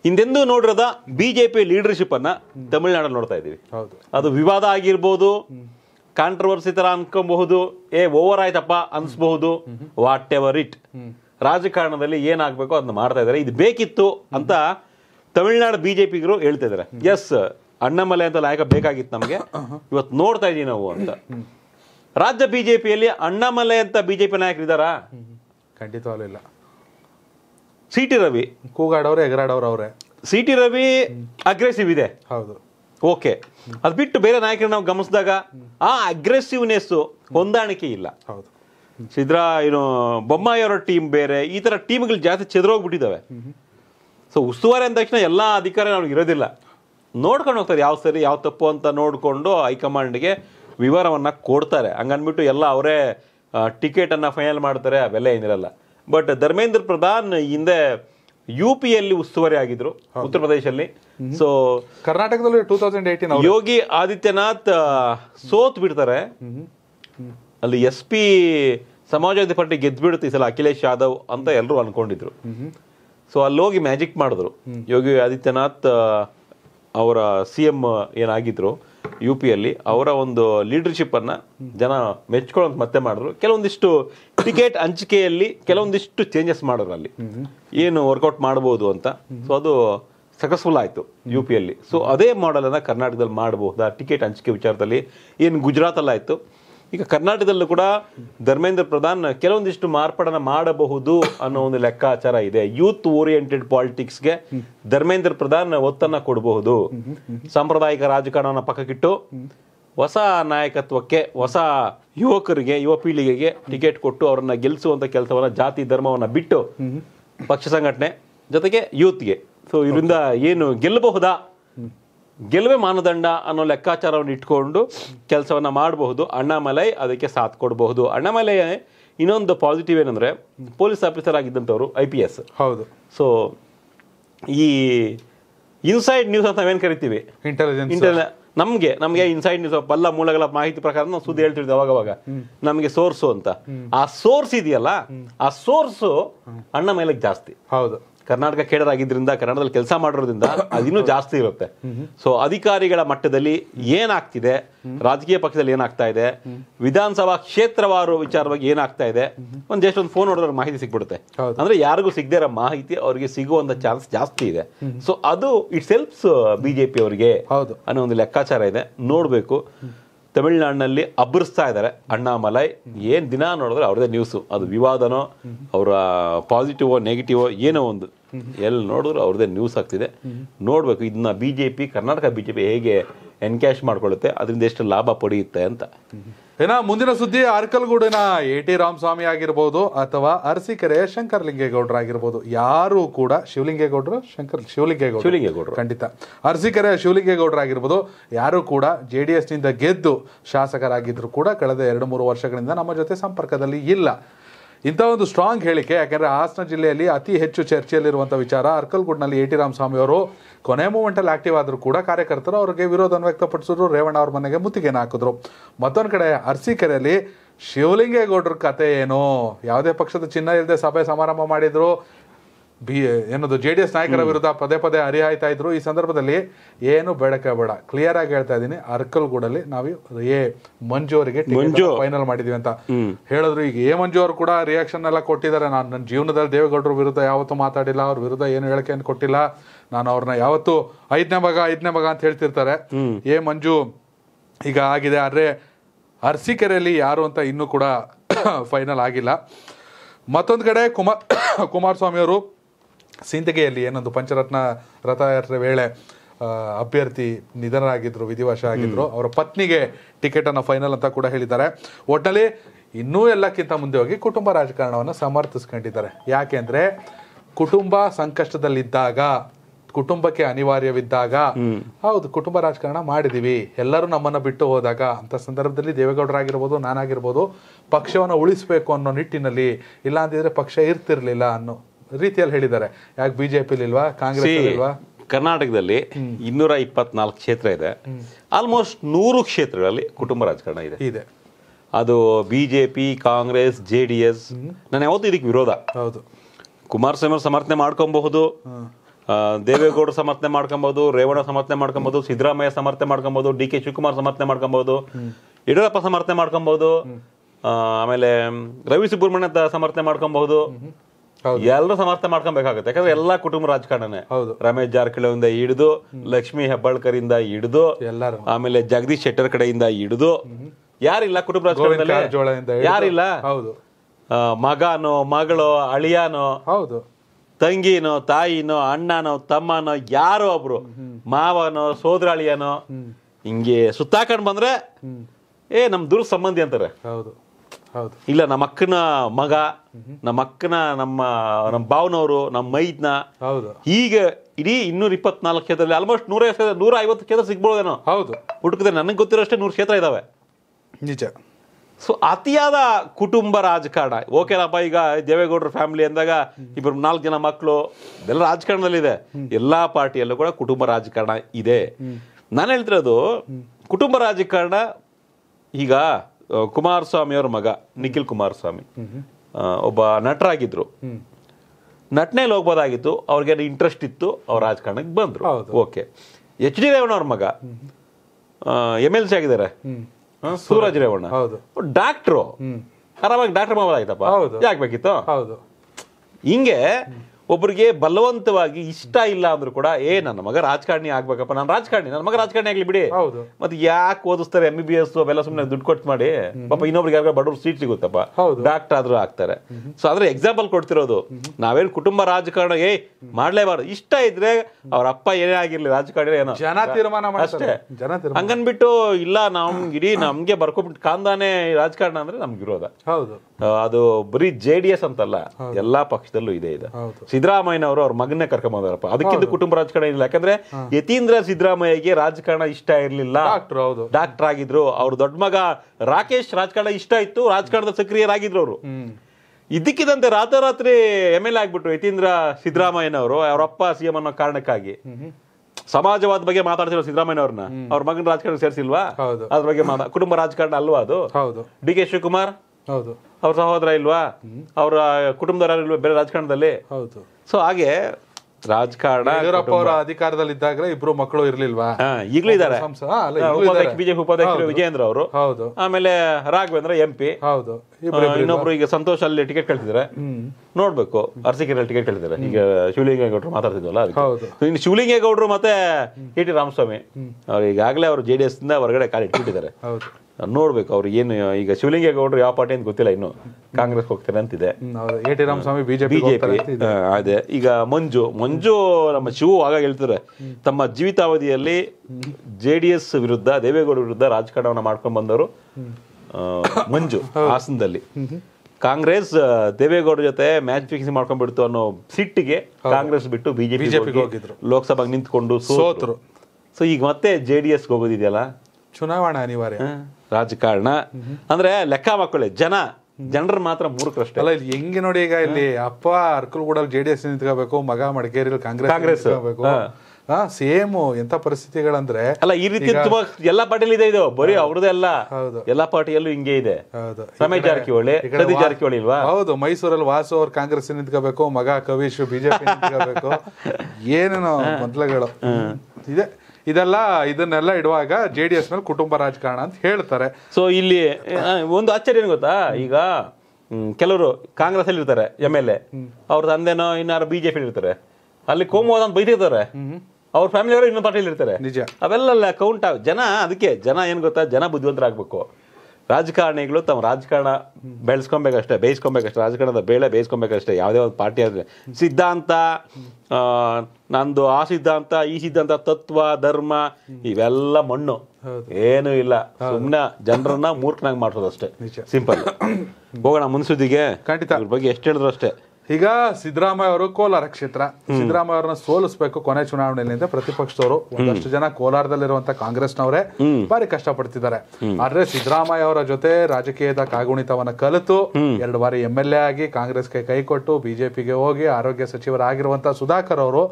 Speaker 1: ಹಿಂದೆಂದೂ ನೋಡಿರದ ಬಿಜೆಪಿ ಲೀಡರ್ಶಿಪ್ ಅನ್ನ ತಮಿಳ್ನಾಡಲ್ಲಿ ನೋಡ್ತಾ ಇದೀವಿ ಅದು ವಿವಾದ ಆಗಿರ್ಬೋದು ಕಾಂಟ್ರವರ್ಸಿ ತರ ಅನ್ಕೊಬಹುದು ಏ ಓವರ್ ಆಯ್ತಪ್ಪ ಅನ್ಸ್ಬಹುದು ವಾಟ್ ಎವರ್ ಇಟ್ ರಾಜಕಾರಣದಲ್ಲಿ ಏನಾಗಬೇಕು ಅದನ್ನ ಮಾಡ್ತಾ ಇದಾರೆ ಇದು ಬೇಕಿತ್ತು ಅಂತ ತಮಿಳ್ನಾಡು ಬಿ ಹೇಳ್ತಾ ಇದಾರೆ ಎಸ್ ಅಣ್ಣಮಲೆ ಅಂತ ನಾಯಕ ಬೇಕಾಗಿತ್ತು ನಮಗೆ ಇವತ್ತು ನೋಡ್ತಾ ಇದೀವಿ ನಾವು ಅಂತ ರಾಜ್ಯ ಬಿಜೆಪಿಯಲ್ಲಿ ಜೆ ಅಣ್ಣಾಮಲೆ ಅಂತ ಬಿಜೆಪಿ ಜೆ ಪಿ ಖಂಡಿತ
Speaker 2: ಖಂಡಿತವಾಗ್ಲೂ ಇಲ್ಲ ಸಿ ಟಿ ರವಿ ಕೂಗಾಡವ್ರೆ ಎಗರಾಡವ್ರೆ ಅವರೇ ಸಿ ಟಿ ರವಿ ಅಗ್ರೆಸಿವ್ ಇದೆ ಹೌದು ಓಕೆ
Speaker 1: ಅದು ಬಿಟ್ಟು ಬೇರೆ ನಾಯಕರನ್ನ ನಾವು ಗಮನಿಸಿದಾಗ ಆ ಅಗ್ರೆಸಿವ್ನೆಸ್ ಹೊಂದಾಣಿಕೆ ಇಲ್ಲ ಹೌದು ಸಿದ್ರಾ ಏನು ಬೊಮ್ಮಾಯಿ ಟೀಮ್ ಬೇರೆ ಈ ತರ ಟೀಮ್ಗಳು ಜಾಸ್ತಿ ಚೆದರೋಗ್ಬಿಟ್ಟಿದ್ದಾವೆ ಸೊ ಉಸ್ತುವಾರಿ ಅಂದ ತಕ್ಷಣ ಎಲ್ಲ ಅಧಿಕಾರ ನಮ್ಗೆ ಇರೋದಿಲ್ಲ ನೋಡ್ಕೊಂಡು ಹೋಗ್ತಾರೆ ಯಾವ ಸರಿ ಯಾವ ತಪ್ಪು ಅಂತ ನೋಡಿಕೊಂಡು ಹೈಕಮಾಂಡ್ಗೆ ವಿವರವನ್ನು ಕೊಡ್ತಾರೆ ಹಂಗನ್ಬಿಟ್ಟು ಎಲ್ಲ ಅವರೇ ಟಿಕೆಟನ್ನು ಫೈನಲ್ ಮಾಡ್ತಾರೆ ಅವೆಲ್ಲ ಏನಿರಲ್ಲ ಬಟ್ ಧರ್ಮೇಂದ್ರ ಪ್ರಧಾನ್ ಹಿಂದೆ ಯು ಪಿ ಎಲ್ಲಿ ಉಸ್ತುವಾರಿ ಆಗಿದ್ರು ಉತ್ತರ ಪ್ರದೇಶದಲ್ಲಿ ಸೊ ಕರ್ನಾಟಕದಲ್ಲಿ two thousand eighteen Yogi Adityanath ಸೋತ್ ಬಿಡ್ತಾರೆ ಅಲ್ಲಿ ಎಸ್ ಪಿ ಸಮಾಜವಾದಿ ಪಾರ್ಟಿ ಬಿಡುತ್ತೆ ಈ ಸಲ ಅಖಿಲೇಶ್ ಯಾದವ್ ಅಂತ ಎಲ್ಲರೂ ಅನ್ಕೊಂಡಿದ್ರು ಸೊ ಅಲ್ಲಿ ಹೋಗಿ ಮ್ಯಾಜಿಕ್ ಮಾಡಿದ್ರು ಯೋಗಿ ಆದಿತ್ಯನಾಥ್ ಅವರ ಸಿ ಎಂ ಏನಾಗಿದ್ರು ಯು ಪಿಯಲ್ಲಿ ಅವರ ಒಂದು ಅನ್ನ ಜನ ಮೆಚ್ಕೊಳ್ಳೋದು ಮತ್ತೆ ಮಾಡಿದ್ರು ಕೆಲವೊಂದಿಷ್ಟು ಟಿಕೆಟ್ ಹಂಚಿಕೆಯಲ್ಲಿ ಕೆಲವೊಂದಿಷ್ಟು ಚೇಂಜಸ್ ಮಾಡಿದ್ರು ಅಲ್ಲಿ ಏನು ವರ್ಕೌಟ್ ಮಾಡಬಹುದು ಅಂತ ಸೊ ಅದು ಸಕ್ಸಸ್ಫುಲ್ ಆಯಿತು ಯು ಪಿಯಲ್ಲಿ ಸೊ ಅದೇ ಅನ್ನು ಕರ್ನಾಟಕದಲ್ಲಿ ಮಾಡಬಹುದಾ ಟಿಕೆಟ್ ಹಂಚಿಕೆ ವಿಚಾರದಲ್ಲಿ ಏನು ಗುಜರಾತಲ್ಲಿ ಆಯಿತು ಈಗ ಕರ್ನಾಟಕದಲ್ಲೂ ಕೂಡ ಧರ್ಮೇಂದ್ರ ಪ್ರಧಾನ್ ಕೆಲವೊಂದಿಷ್ಟು ಮಾರ್ಪಾಡನ ಮಾಡಬಹುದು ಅನ್ನೋ ಒಂದು ಲೆಕ್ಕಾಚಾರ ಇದೆ ಯೂತ್ ಓರಿಯೆಂಟೆಡ್ ಪಾಲಿಟಿಕ್ಸ್ಗೆ ಧರ್ಮೇಂದ್ರ ಪ್ರಧಾನ್ ಒತ್ತನ್ನ ಕೊಡಬಹುದು ಸಾಂಪ್ರದಾಯಿಕ ರಾಜಕಾರಣವನ್ನು ಪಕ್ಕಕ್ಕಿಟ್ಟು ಹೊಸ ನಾಯಕತ್ವಕ್ಕೆ ಹೊಸ ಯುವಕರಿಗೆ ಯುವ ಪೀಳಿಗೆಗೆ ಟಿಕೆಟ್ ಕೊಟ್ಟು ಅವರನ್ನ ಗೆಲ್ಲಿಸುವಂಥ ಕೆಲಸವನ್ನ ಜಾತಿ ಧರ್ಮವನ್ನ ಬಿಟ್ಟು ಪಕ್ಷ ಸಂಘಟನೆ ಜೊತೆಗೆ ಯೂತ್ಗೆ ಸೊ ಇದರಿಂದ ಏನು ಗೆಲ್ಲಬಹುದಾ ಗೆಲುವೆ ಮಾನದಂಡ ಅನ್ನೋ ಲೆಕ್ಕಾಚಾರವನ್ನು ಇಟ್ಕೊಂಡು ಕೆಲಸವನ್ನು ಮಾಡಬಹುದು ಅಣ್ಣಾಮಲೈ ಅದಕ್ಕೆ ಸಾಥ್ ಕೊಡಬಹುದು ಅಣ್ಣಾಮಲೈ ಇನ್ನೊಂದು ಪಾಸಿಟಿವ್ ಏನಂದ್ರೆ ಪೊಲೀಸ್ ಆಫೀಸರ್ ಆಗಿದ್ದಂಥವ್ರು ಐ ಪಿ ಎಸ್ ಹೌದು ಸೊ ಈ ಇನ್ಸೈಡ್ ನ್ಯೂಸ್ ಅಂತ ನಾವೇನು ಕರಿತೀವಿ
Speaker 2: ಇಂಟೆಲಿಜೆನ್ಸ್ ಇಂಟೆಲಿ
Speaker 1: ನಮಗೆ ನಮಗೆ ಇನ್ಸೈಡ್ ನ್ಯೂಸ್ ಬಲ್ಲ ಮೂಲಗಳ ಮಾಹಿತಿ ಪ್ರಕಾರ ನಾವು ಸುದ್ದಿ ಹೇಳ್ತಿದ್ವಿ ಅವಾಗ ನಮಗೆ ಸೋರ್ಸು ಅಂತ ಆ ಸೋರ್ಸ್ ಇದೆಯಲ್ಲ ಆ ಸೋರ್ಸು ಅಣ್ಣ ಮೇಲೆ ಜಾಸ್ತಿ ಹೌದು ಕರ್ನಾಟಕ ಕೇಡರ್ ಆಗಿದ್ರಿಂದ ಕನ್ನಡದಲ್ಲಿ ಕೆಲಸ ಮಾಡೋದ್ರಿಂದ ಅದಿನ್ನೂ ಜಾಸ್ತಿ ಇರುತ್ತೆ ಸೊ ಅಧಿಕಾರಿಗಳ ಮಟ್ಟದಲ್ಲಿ ಏನಾಗ್ತಿದೆ ರಾಜಕೀಯ ಪಕ್ಷದಲ್ಲಿ ಏನಾಗ್ತಾ ಇದೆ ವಿಧಾನಸಭಾ ಕ್ಷೇತ್ರವಾರು ವಿಚಾರವಾಗಿ ಏನಾಗ್ತಾ ಇದೆ ಒಂದು ಜಸ್ಟ್ ಒಂದು ಫೋನ್ ನೋಡಿದ್ರೆ ಮಾಹಿತಿ ಸಿಗ್ಬಿಡುತ್ತೆ ಅಂದ್ರೆ ಯಾರಿಗೂ ಸಿಗದೇ ಇರೋ ಮಾಹಿತಿ ಅವರಿಗೆ ಸಿಗುವಂತ ಚಾನ್ಸ್ ಜಾಸ್ತಿ ಇದೆ ಸೊ ಅದು ಇಟ್ಸ್ ಹೆಲ್ಪ್ಸ್ ಬಿಜೆಪಿ ಅವರಿಗೆ ಅನ್ನೋ ಒಂದು ಲೆಕ್ಕಾಚಾರ ಇದೆ ನೋಡಬೇಕು ತಮಿಳ್ನಾಡಿನಲ್ಲಿ ಅಬ್ಬರಿಸ್ತಾ ಇದ್ದಾರೆ ಅಣ್ಣಾಮಲೈ ಏನು ದಿನ ನೋಡಿದ್ರೆ ಅವ್ರದೇ ನ್ಯೂಸು ಅದು ವಿವಾದನೋ ಅವರ ಪಾಸಿಟಿವೋ ನೆಗೆಟಿವೋ ಏನೋ ಒಂದು ಎಲ್ಲಿ ನೋಡಿದ್ರು ಅವ್ರದೇ ನ್ಯೂಸ್ ಆಗ್ತಿದೆ ನೋಡಬೇಕು ಇದನ್ನ B J P Karnataka B J P ಹೇಗೆ ಎನ್ಕ್ಯಾಶ್
Speaker 2: ಮಾಡ್ಕೊಳ್ಳುತ್ತೆ ಅದರಿಂದ ಎಷ್ಟು ಲಾಭ ಪಡೆಯುತ್ತೆ ಅಂತ ಏನ ಮುಂದಿನ ಸುದ್ದಿ ಅರ್ಕಲ್ಗೂಡಿನ ಎ ಟಿ ರಾಮಸ್ವಾಮಿ ಆಗಿರ್ಬೋದು ಅಥವಾ ಅರಸೀಕೆರೆ ಆಗಿರ್ಬೋದು ಯಾರು ಕೂಡ ಶಿವಲಿಂಗೇಗೌಡರು ಶಂಕರ್ ಶಿವಲಿಂಗೇಗೌಡ ಶಿವಲಿಂಗೇಗೌಡರು ಖಂಡಿತ ಅರಸೀಕೆರೆ ಆಗಿರ್ಬೋದು ಯಾರು ಕೂಡ ಜೆ ಡಿ ಎಸ್ನಿಂದ ಗೆದ್ದು ಶಾಸಕರಾಗಿದ್ದರೂ ಕೂಡ ಕಳೆದ ಎರಡು ಮೂರು ವರ್ಷಗಳಿಂದ ನಮ್ಮ ಜೊತೆ ಸಂಪರ್ಕದಲ್ಲಿ ಇಲ್ಲ ಇಂಥ ಒಂದು ಸ್ಟ್ರಾಂಗ್ ಹೇಳಿಕೆ ಯಾಕೆಂದರೆ ಹಾಸನ ಜಿಲ್ಲೆಯಲ್ಲಿ ಅತಿ ಹೆಚ್ಚು ಚರ್ಚೆಯಲ್ಲಿರುವಂಥ ವಿಚಾರ ಅರ್ಕಲ್ಗುಡ್ನಲ್ಲಿ ಎ ಟಿ ರಾಮಸ್ವಾಮಿ ಅವರು ಕೊನೆ ಮೂಮೆಂಟಲ್ಲಿ ಆಕ್ಟಿವ್ ಆದರೂ ಕೂಡ ಕಾರ್ಯಕರ್ತರು ಅವರಿಗೆ ವಿರೋಧವನ್ನು ವ್ಯಕ್ತಪಡಿಸಿದ್ರು ರೇವಣ್ಣ ಅವ್ರ ಮನೆಗೆ ಮುತ್ತಿಗೆನ ಹಾಕಿದ್ರು ಮತ್ತೊಂದು ಕಡೆ ಅರ್ಸಿಕೆರೆಯಲ್ಲಿ ಶಿವಲಿಂಗೇಗೌಡರ ಕತೆ ಏನು ಯಾವುದೇ ಪಕ್ಷದ ಚಿನ್ನ ಇಲ್ಲದೆ ಸಭೆ ಸಮಾರಂಭ ಮಾಡಿದರು ಬಿ ಏನದು ಜೆ ಡಿ ಎಸ್ ನಾಯಕರ ವಿರುದ್ಧ ಪದೇ ಪದೇ ಹರಿಹಾಯ್ತಾ ಇದ್ರು ಈ ಸಂದರ್ಭದಲ್ಲಿ ಏನು ಬೇಡಕ ಬೇಡ ಕ್ಲಿಯರ್ ಆಗಿ ಹೇಳ್ತಾ ಇದ್ದೀನಿ ಅರ್ಕಲ್ಗೂಡಲ್ಲಿ ನಾವು ಎ ಮಂಜು ಅವರಿಗೆ ಫೈನಲ್ ಮಾಡಿದೀವಿ ಅಂತ ಹೇಳಿದ್ರು ಈಗ ಎ ಮಂಜು ಅವರು ಕೂಡ ರಿಯಾಕ್ಷನ್ ಎಲ್ಲ ಕೊಟ್ಟಿದ್ದಾರೆ ನಾನು ನನ್ನ ಜೀವನದಲ್ಲಿ ದೇವೇಗೌಡರ ವಿರುದ್ಧ ಯಾವತ್ತೂ ಮಾತಾಡಿಲ್ಲ ಅವ್ರ ವಿರುದ್ಧ ಏನು ಹೇಳಿಕೆಯನ್ನು ಕೊಟ್ಟಿಲ್ಲ ನಾನು ಅವ್ರನ್ನ ಯಾವತ್ತು ಐದನೇ ಮಗ ಐದನೇ ಮಗ ಅಂತ ಹೇಳ್ತಿರ್ತಾರೆ ಎ ಮಂಜು ಈಗ ಆಗಿದೆ ಆದ್ರೆ ಅರ್ಸಿಕೆರೆಯಲ್ಲಿ ಯಾರು ಅಂತ ಇನ್ನೂ ಕೂಡ ಫೈನಲ್ ಆಗಿಲ್ಲ ಮತ್ತೊಂದು ಕಡೆ ಕುಮಾರ್ ಕುಮಾರಸ್ವಾಮಿ ಅವರು ಸಿಂದಗೆಯಲ್ಲಿ ಏನೊಂದು ಪಂಚರತ್ನ ರಥಯಾತ್ರೆ ವೇಳೆ ಅಭ್ಯರ್ಥಿ ನಿಧನರಾಗಿದ್ದರು ವಿಧಿವಶ ಆಗಿದ್ದರು ಅವರ ಪತ್ನಿಗೆ ಟಿಕೆಟನ್ನು ಫೈನಲ್ ಅಂತ ಕೂಡ ಹೇಳಿದ್ದಾರೆ ಒಟ್ಟಲ್ಲಿ ಇನ್ನೂ ಎಲ್ಲಕ್ಕಿಂತ ಮುಂದೆ ಹೋಗಿ ಕುಟುಂಬ ರಾಜಕಾರಣವನ್ನು ಸಮರ್ಥಿಸ್ಕೊಂಡಿದ್ದಾರೆ ಯಾಕೆಂದ್ರೆ ಕುಟುಂಬ ಸಂಕಷ್ಟದಲ್ಲಿದ್ದಾಗ ಕುಟುಂಬಕ್ಕೆ ಅನಿವಾರ್ಯವಿದ್ದಾಗ ಹೌದು ಕುಟುಂಬ ರಾಜಕಾರಣ ಮಾಡಿದೀವಿ ಎಲ್ಲರೂ ನಮ್ಮನ್ನ ಬಿಟ್ಟು ಹೋದಾಗ ಅಂತ ಸಂದರ್ಭದಲ್ಲಿ ದೇವೇಗೌಡರಾಗಿರ್ಬೋದು ನಾನಾಗಿರ್ಬೋದು ಪಕ್ಷವನ್ನು ಉಳಿಸಬೇಕು ಅನ್ನೋ ನಿಟ್ಟಿನಲ್ಲಿ ಇಲ್ಲ ಪಕ್ಷ ಇರ್ತಿರ್ಲಿಲ್ಲ ಅನ್ನೋ ರೀತಿಯಲ್ಲಿ ಹೇಳಿದ್ದಾರೆ ಯಾಕೆ ಬಿಜೆಪಿ ಜೆ ಕಾಂಗ್ರೆಸ್ ಇಲ್ವಾ
Speaker 1: ಕರ್ನಾಟಕದಲ್ಲಿ ಇನ್ನೂರ ಇಪ್ಪತ್ನಾಲ್ಕು ಕ್ಷೇತ್ರ ಇದೆ ಆಲ್ಮೋಸ್ಟ್ ನೂರು ಕ್ಷೇತ್ರಗಳಲ್ಲಿ ಕುಟುಂಬ ರಾಜಕಾರಣ ಇದೆ ಇದೆ ಅದು B J P Congress J D S ನಾನು ಯಾವತ್ತೂ ಇದಕ್ಕೆ ವಿರೋಧ ಹೌದು ಕುಮಾರಸ್ವಾಮಿ ಅವರು ಸಮರ್ಥನೆ ಮಾಡ್ಕೊಬಹುದು ದೇವೇಗೌಡ ಸಮರ್ಥನೆ ಮಾಡ್ಕೊಬಹುದು ರೇವಣ್ಣ ಸಮರ್ಥನೆ ಮಾಡ್ಕೊಬಹುದು ಸಿದ್ದರಾಮಯ್ಯ ಸಮರ್ಥನೆ ಮಾಡ್ಕೊಬಹುದು ಡಿ ಕೆ ಶಿವಕುಮಾರ್ ಸಮರ್ಥನೆ ಮಾಡ್ಕೊಬಹುದು ಯಡಿಯೂರಪ್ಪ ಸಮರ್ಥನೆ ಮಾಡ್ಕೊಬಹುದು ಆಮೇಲೆ ರವಿ ಸುಬ್ರಹ್ಮಣ್ಯ ಸಮರ್ಥನೆ ಮಾಡ್ಕೊಬಹುದು ಎಲ್ಲರೂ ಸಮರ್ಥ ಮಾಡ್ಕೊಬೇಕಾಗುತ್ತೆ ಯಾಕಂದ್ರೆ ಎಲ್ಲಾ ಕುಟುಂಬ ರಾಜಕಾರಣನೇ ಹೌದು ರಮೇಶ್ ಜಾರಕಿಹೊಳಿಯಿಂದ ಹಿಡಿದು ಲಕ್ಷ್ಮಿ ಹೆಬ್ಬಾಳ್ಕರಿಂದ ಹಿಡಿದು ಎಲ್ಲರೂ ಆಮೇಲೆ ಜಗದೀಶ್ ಶೆಟ್ಟರ್ ಕಡೆಯಿಂದ ಹಿಡಿದು ಯಾರಿಲ್ಲ ಕುಟುಂಬ ರಾಜಕಾರಣದಲ್ಲಿ ಯಾರಿಲ್ಲ ಹೌದು ಮಗನೋ ಮಗಳೋ ಅಳಿಯಾನೋ ಹೌದು ತಂಗಿನೋ ತಾಯಿನೋ ಅಣ್ಣನೋ ತಮ್ಮನೋ ಯಾರೋ ಒಬ್ರು ಮಾವನೋ ಸೋದರ ಅಳಿಯನೋ ಹಿಂಗೆ ಸುತ್ತಾಕೊಂಡು ಬಂದ್ರೆ ಏ ನಮ್ ದುರ್ ಸಂಬಂಧಿ ಅಂತಾರೆ ಹೌದು ಇಲ್ಲ ನಮ್ಮ ಅಕ್ಕನ ಮಗ ನಮ್ಮ ಅಕ್ಕನ ನಮ್ಮ ನಮ್ಮ ಭಾವನವರು ನಮ್ಮ ಮೈದ್ನ ಹೌದು ಹೀಗೆ ಇಡೀ ಇನ್ನೂರ ಇಪ್ಪತ್ನಾಲ್ಕು ಕ್ಷೇತ್ರದಲ್ಲಿ ಆಲ್ಮೋಸ್ಟ್ ನೂರ ನೂರ ಐವತ್ತು ಕ್ಷೇತ್ರ ಸಿಗ್ಬೋದೇನೋ ಹೌದು ಹುಡುಕಿದ್ರೆ ನನಗೆ ಗೊತ್ತಿರೋಷ್ಟೇ ನೂರು ಕ್ಷೇತ್ರ ಇದಾವೆ ನಿಜ ಸೊ ಅತಿಯಾದ ಕುಟುಂಬ ರಾಜಕಾರಣ ನಪ್ಪ ಈಗ ದೇವೇಗೌಡರ ಫ್ಯಾಮಿಲಿ ಅಂದಾಗ ಇಬ್ಬರು ನಾಲ್ಕು ಜನ ಮಕ್ಕಳು ಇದೆಲ್ಲ ರಾಜಕಾರಣದಲ್ಲಿದೆ ಎಲ್ಲ ಪಾರ್ಟಿಯಲ್ಲೂ ಕೂಡ ಕುಟುಂಬ ರಾಜಕಾರಣ ಇದೆ ನಾನು ಹೇಳ್ತಿರೋದು ಕುಟುಂಬ ರಾಜಕಾರಣ ಈಗ ಕುಮಾರಸ್ವಾಮಿ ಅವ್ರ ಮಗ ನಿಖಿಲ್ ಕುಮಾರಸ್ವಾಮಿ ಒಬ್ಬ ನಟರಾಗಿದ್ರು ನಟನೆಯಲ್ಲಿ ಹೋಗ್ಬೋದಾಗಿತ್ತು ಅವ್ರಿಗೆ ಇಂಟ್ರೆಸ್ಟ್ ಇತ್ತು ಅವ್ರು ರಾಜಕಾರಣಕ್ಕೆ ಬಂದರು ಓಕೆ ಎಚ್ ಡಿ ರೇವಣ್ಣ ಅವ್ರ ಮಗ ಎಮ್ ಎಲ್ ಸಿ ಆಗಿದ್ದಾರೆ ಸೂರಜ್ ರೇವಣ್ಣ ಡಾಕ್ಟ್ರು ಆರಾಮಾಗಿ ಡಾಕ್ಟರ್ ಮಾಡಬಹುದಾಗಿತ್ತಪ್ಪ ಯಾಕೆ ಬೇಕಿತ್ತು ಹಿಂಗೆ ಒಬ್ಬರಿಗೆ ಬಲವಂತವಾಗಿ ಇಷ್ಟ ಇಲ್ಲ ಅಂದ್ರೂ ಕೂಡ ಏ ನನ್ನ ಮಗ ರಾಜಕಾರಣಿ ಆಗ್ಬೇಕಪ್ಪ ನಾನು ರಾಜಕಾರಣಿ ನನ್ನ ಮಗ ರಾಜಕಾರಣಿ ಆಗ್ಲಿ ಬಿಡಿ ಮತ್ತೆ ಯಾಕೆ ಓದಿಸ್ತಾರೆ ಎಂ ಬಿ ಬಿ ಎಸ್ ಅವೆಲ್ಲ ಸುಮ್ಮನೆ ದುಡ್ಡು ಕೊಟ್ಟು ಮಾಡಿ ಪಾಪ ಇನ್ನೊಬ್ರಿಗೆ ಯಾರು ಬಡವ್ರು ಸೀಟ್ ಸಿಗುತ್ತಪ್ಪ ಡಾಕ್ಟರ್ ಆದ್ರೂ ಆಗ್ತಾರೆ ಸೊ ಆದ್ರೆ ಎಕ್ಸಾಂಪಲ್ ಕೊಡ್ತಿರೋದು ನಾವೇನು ಕುಟುಂಬ ರಾಜಕಾರಣ ಏ ಮಾಡ್ಲೇಬಾರ್ದು ಇಷ್ಟ ಇದ್ರೆ ಅವ್ರ ಅಪ್ಪ ಏನೇ ಆಗಿರ್ಲಿ ರಾಜಕಾರಣಿ ಏನೋ ಜನ ತೀರ್ಮಾನ ಅಷ್ಟೇ ಹಂಗನ್ಬಿಟ್ಟು ಇಲ್ಲ ನಮ್ಗೆ ಇಡೀ ನಮ್ಗೆ ಬರ್ಕೊಬಿಟ್ಟು ಕಾಂದಾನೆ ರಾಜಕಾರಣ ಅಂದ್ರೆ ಇರೋದ ಹೌದು ಅದು ಬರೀ ಜೆ ಡಿ ಎಸ್ ಅಂತಲ್ಲ ಎಲ್ಲಾ ಪಕ್ಷದಲ್ಲೂ ಇದೆ ಇದೆ ಅವರು ಅವ್ರ ಮಗನೇ ಕರ್ಕೊಂಬಂದಾರಪ್ಪ ಅದಕ್ಕಿಂತ ಕುಟುಂಬ ರಾಜಕಾರಣ ಇಲ್ಲ ಯಾಕಂದ್ರೆ ಯತೀಂದ್ರ ಸಿದ್ದರಾಮಯ್ಯಗೆ ರಾಜಕಾರಣ ಇಷ್ಟ ಇರಲಿಲ್ಲ ಡಾಕ್ಟರ್ ಆಗಿದ್ರು ಅವ್ರ ದೊಡ್ಡ ಮಗ ರಾಕೇಶ್ ರಾಜಕಾರಣ ಇಷ್ಟ ಇತ್ತು ರಾಜಕಾರಣದ ಸಕ್ರಿಯರಾಗಿದ್ರು ಅವರು ಇದಕ್ಕಿದಂತೆ ರಾತ್ರಿ ಎಮ್ ಎಲ್ ಎ ಆಗ್ಬಿಟ್ರು ಯತೀಂದ್ರ ಸಿದ್ದರಾಮಯ್ಯನವರು ಅವರಪ್ಪ ಸಿ ಎಂ ಅನ್ನೋ ಕಾರಣಕ್ಕಾಗಿ ಸಮಾಜವಾದ ಬಗ್ಗೆ ಮಾತಾಡ್ತಿರೋ ಸಿದ್ದರಾಮಯ್ಯ ಅವ್ರನ್ನ ಅವ್ರ ಮಗನ ರಾಜಕಾರಣ ಸೇರಿಸಿಲ್ವಾ ಅದ್ರ ಬಗ್ಗೆ ಕುಟುಂಬ ರಾಜಕಾರಣ ಅಲ್ವಾ ಅದು ಡಿ ಕೆ ಶಿವಕುಮಾರ್ ಹೌದು ಅವ್ರ ಸಹೋದರ ಇಲ್ವಾ ಅವರ ಕುಟುಂಬದವರಲ್ವಾ ಇಲ್ವಾ ಬೇರೆ ರಾಜಕಾರಣದಲ್ಲಿ ಹೌದು ಸೊ ಹಾಗೆ
Speaker 2: ರಾಜಕಾರಣ ಯಡಿಯೂರಪ್ಪ ಅವರ ಅಧಿಕಾರದಲ್ಲಿ ಇದ್ದಾಗ ಇಬ್ರು ಮಕ್ಕಳು ಇರ್ಲಿಲ್ವಾ ಈಗಲೂ ಇದ್ದಾರೆ ಬಿಜೆಪಿ ಉಪಾಧ್ಯಕ್ಷ ವಿಜಯೇಂದ್ರ ಅವರು
Speaker 1: ಹೌದು ಆಮೇಲೆ ರಾಘವೇಂದ್ರ ಎಂ ಪಿ ಹೌದು ಇನ್ನೊಬ್ರು ಈಗ ಸಂತೋಷ ಅಲ್ಲಿ ಟಿಕೆಟ್ ಕೇಳ್ತಿದ್ರೆ ನೋಡ್ಬೇಕು ಅರಸಿಕೆರೆಯಲ್ಲಿ ಟಿಕೆಟ್ ಕೇಳ್ತಿದ್ರೆ ಈಗ ಶಿವಲಿಂಗೇಗೌಡರು ಮಾತಾಡ್ತಿದ್ವಲ್ಲ ಇನ್ನು ಶಿವಲಿಂಗೇಗೌಡರು ಮತ್ತೆ ಕೆ ಟಿ ರಾಮಸ್ವಾಮಿ ಅವ್ರು ಈಗಾಗಲೇ ಅವರು ಜೆ ಡಿ ಎಸ್ ಹೊರಗಡೆ ಕಾಲಿಟ್ಬಿಟ್ಟಿದ್ದಾರೆ ನೋಡ್ಬೇಕು ಅವ್ರು ಏನು ಈಗ ಶಿವಲಿಂಗೇಗೌಡರು ಯಾವ ಪಾರ್ಟಿ ಅಂತ ಗೊತ್ತಿಲ್ಲ ಇನ್ನು ಕಾಂಗ್ರೆಸ್ ಹೋಗ್ತಾರೆ ಅಂತಿದೆ ಬಿಜೆಪಿ ಅದೇ ಈಗ ಮಂಜು ಮಂಜು ನಮ್ಮ ಶಿವ ಆಗಾಗ ಹೇಳ್ತಾರೆ ತಮ್ಮ ಜೀವಿತಾವಧಿಯಲ್ಲಿ ಜೆ ಡಿ ಎಸ್ ವಿರುದ್ಧ ದೇವೇಗೌಡ ವಿರುದ್ಧ ರಾಜಕಾರಣವನ್ನು ಮಾಡ್ಕೊಂಡು ಬಂದವರು ಮಂಜು ಹಾಸನದಲ್ಲಿ ಕಾಂಗ್ರೆಸ್ ದೇವೇಗೌಡ ಜೊತೆ ಮ್ಯಾಚ್ ಫಿಕ್ಸ್ ಮಾಡ್ಕೊಂಡ್ಬಿಡ್ತು ಅನ್ನೋ ಸಿಟ್ಟಿಗೆ ಕಾಂಗ್ರೆಸ್ ಬಿಟ್ಟು ಬಿಜೆಪಿ ಲೋಕಸಭೆಗೆ ನಿಂತ್ಕೊಂಡು ಸೋತರು ಸೊ ಈಗ ಮತ್ತೆ ಜೆ ಡಿ ಹೋಗೋದಿದೆಯಲ್ಲ
Speaker 2: ಚುನಾವಣಾ ಅನಿವಾರ್ಯ
Speaker 1: ರಾಜಕಾರಣ ಅಂದ್ರೆ ಲೆಕ್ಕ ಮಕ್ಕಳೇ ಜನ ಜನರು ಮಾತ್ರ
Speaker 2: ಮೂರ್ಖರಷ್ಟೇ ಅಲ್ಲ ಇಲ್ಲಿ ಹೆಂಗೆ ನೋಡಿ ಈಗ ಇಲ್ಲಿ ಅಪ್ಪ ಅರ್ಕಲ್ಗೂಡಲ್ಲಿ ಜೆ ಡಿ ಎಸ್ ನಿಂತ್ಕೋಬೇಕು ಮಗ ಮಡಿಕೇರಿ ಕಾಂಗ್ರೆಸ್ ಕಾಂಗ್ರೆಸ್ ಹಾ ಸೇಮ್ ಎಂತ ಪರಿಸ್ಥಿತಿಗಳಂದ್ರೆ ಅಲ್ಲ ಈ ರೀತಿ ತುಂಬಾ ಎಲ್ಲಾ ಪಾರ್ಟಿಲಿ ಇದೆ ಇದು ಬರೀ ಅಲ್ಲ ಹೌದು ಎಲ್ಲಾ ಪಾರ್ಟಿಯಲ್ಲೂ ಹಿಂಗೆ ಇದೆ ಹೌದು ಜಾರಕಿಹೊಳಿ ಜಾರಕಿಹೊಳಿ ಇಲ್ವಾ ಹೌದು ಮೈಸೂರಲ್ಲಿ ವಾಸು ಕಾಂಗ್ರೆಸ್ ನಿಂತ್ಕೋಬೇಕು ಮಗ ಕವೀಶ್ ಬಿಜೆಪಿ ನಿಂತ್ಕೋಬೇಕು ಏನೇನೋ ಮೊದ್ಲಗಳು ಇದೆ ಇದೆಲ್ಲ ಇದನ್ನೆಲ್ಲ ಇಡುವಾಗ ಜೆ ಡಿ ಎಸ್ ಮೇಲೆ ಕುಟುಂಬ ರಾಜಕಾರಣ ಅಂತ ಹೇಳ್ತಾರೆ ಸೊ ಇಲ್ಲಿ ಒಂದು ಆಶ್ಚರ್ಯ ಏನು ಗೊತ್ತಾ ಈಗ
Speaker 1: ಕೆಲವರು ಕಾಂಗ್ರೆಸ್ ಅಲ್ಲಿ ಇರ್ತಾರೆ ಎಮ್ ಎಲ್ ಎ ಅವ್ರ ತಂದೆನೋ ಇನ್ನಾರು ಬಿಜೆಪಿ ಇರ್ತಾರೆ ಅಲ್ಲಿ ಕೋಮುವಾದ ಅಂತ ಬೈದಿರ್ತಾರೆ ಅವ್ರ ಅವರು ಇನ್ನೊಂದು ಪಾರ್ಟಿಯಲ್ಲಿ ಇರ್ತಾರೆ ನಿಜ ಅವೆಲ್ಲ ಕೌಂಟ್ ಜನ ಅದಕ್ಕೆ ಜನ ಏನು ಗೊತ್ತಾ ಜನ ಬುದ್ಧಿವಂತರಾಗಬೇಕು ರಾಜಕಾರಣಿಗಳು ತಮ್ಮ ರಾಜಕಾರಣ ಬೆಳೆಸ್ಕೊಬೇಕಷ್ಟೇ ಬೇಯಿಸ್ಕೊಬೇಕಷ್ಟೇ ರಾಜಕಾರಣದ ಬೇಳೆ ಬೇಯಿಸ್ಕೊಬೇಕಷ್ಟೇ ಯಾವುದೇ ಒಂದು ಪಾರ್ಟಿ ಆದರೆ ಸಿದ್ಧಾಂತ ನಂದು ಆ ಸಿದ್ಧಾಂತ ಈ ಸಿದ್ಧಾಂತ ತತ್ವ ಧರ್ಮ ಇವೆಲ್ಲ ಮಣ್ಣು ಏನೂ ಇಲ್ಲ ಸುಮ್ಮನೆ ಜನರನ್ನ ಮೂರ್ಖನಾಗಿ ಮಾಡಿಸೋದು ಅಷ್ಟೇ ಸಿಂಪಲ್ ಹೋಗೋಣ ಮುನ್ಸುದ್ದಿಗೆ
Speaker 2: ಖಂಡಿತ ಬಗ್ಗೆ ಎಷ್ಟು ಹೇಳಿದ್ರು ಅಷ್ಟೇ ಈಗ ಸಿದ್ದರಾಮಯ್ಯ ಅವರು ಕೋಲಾರ ಕ್ಷೇತ್ರ ಸಿದ್ದರಾಮಯ್ಯ ಅವರನ್ನ ಸೋಲಿಸಬೇಕು ಕೊನೆ ಚುನಾವಣೆಯಿಂದ ಪ್ರತಿಪಕ್ಷದವರು ಒಂದಷ್ಟು ಜನ ಕೋಲಾರದಲ್ಲಿರುವಂತಹ ಕಾಂಗ್ರೆಸ್ನವರೇ ಬಾರಿ ಕಷ್ಟಪಡ್ತಿದ್ದಾರೆ ಆದ್ರೆ ಸಿದ್ದರಾಮಯ್ಯ ಅವರ ಜೊತೆ ರಾಜಕೀಯದ ಕಾಗುಣಿತವನ್ನ ಕಲಿತು ಎರಡು ಬಾರಿ ಎಂ ಎಲ್ ಎ ಆಗಿ ಕಾಂಗ್ರೆಸ್ಗೆ ಕೈ ಕೊಟ್ಟು ಬಿಜೆಪಿಗೆ ಹೋಗಿ ಆರೋಗ್ಯ ಸಚಿವರಾಗಿರುವಂತಹ ಸುಧಾಕರ್ ಅವರು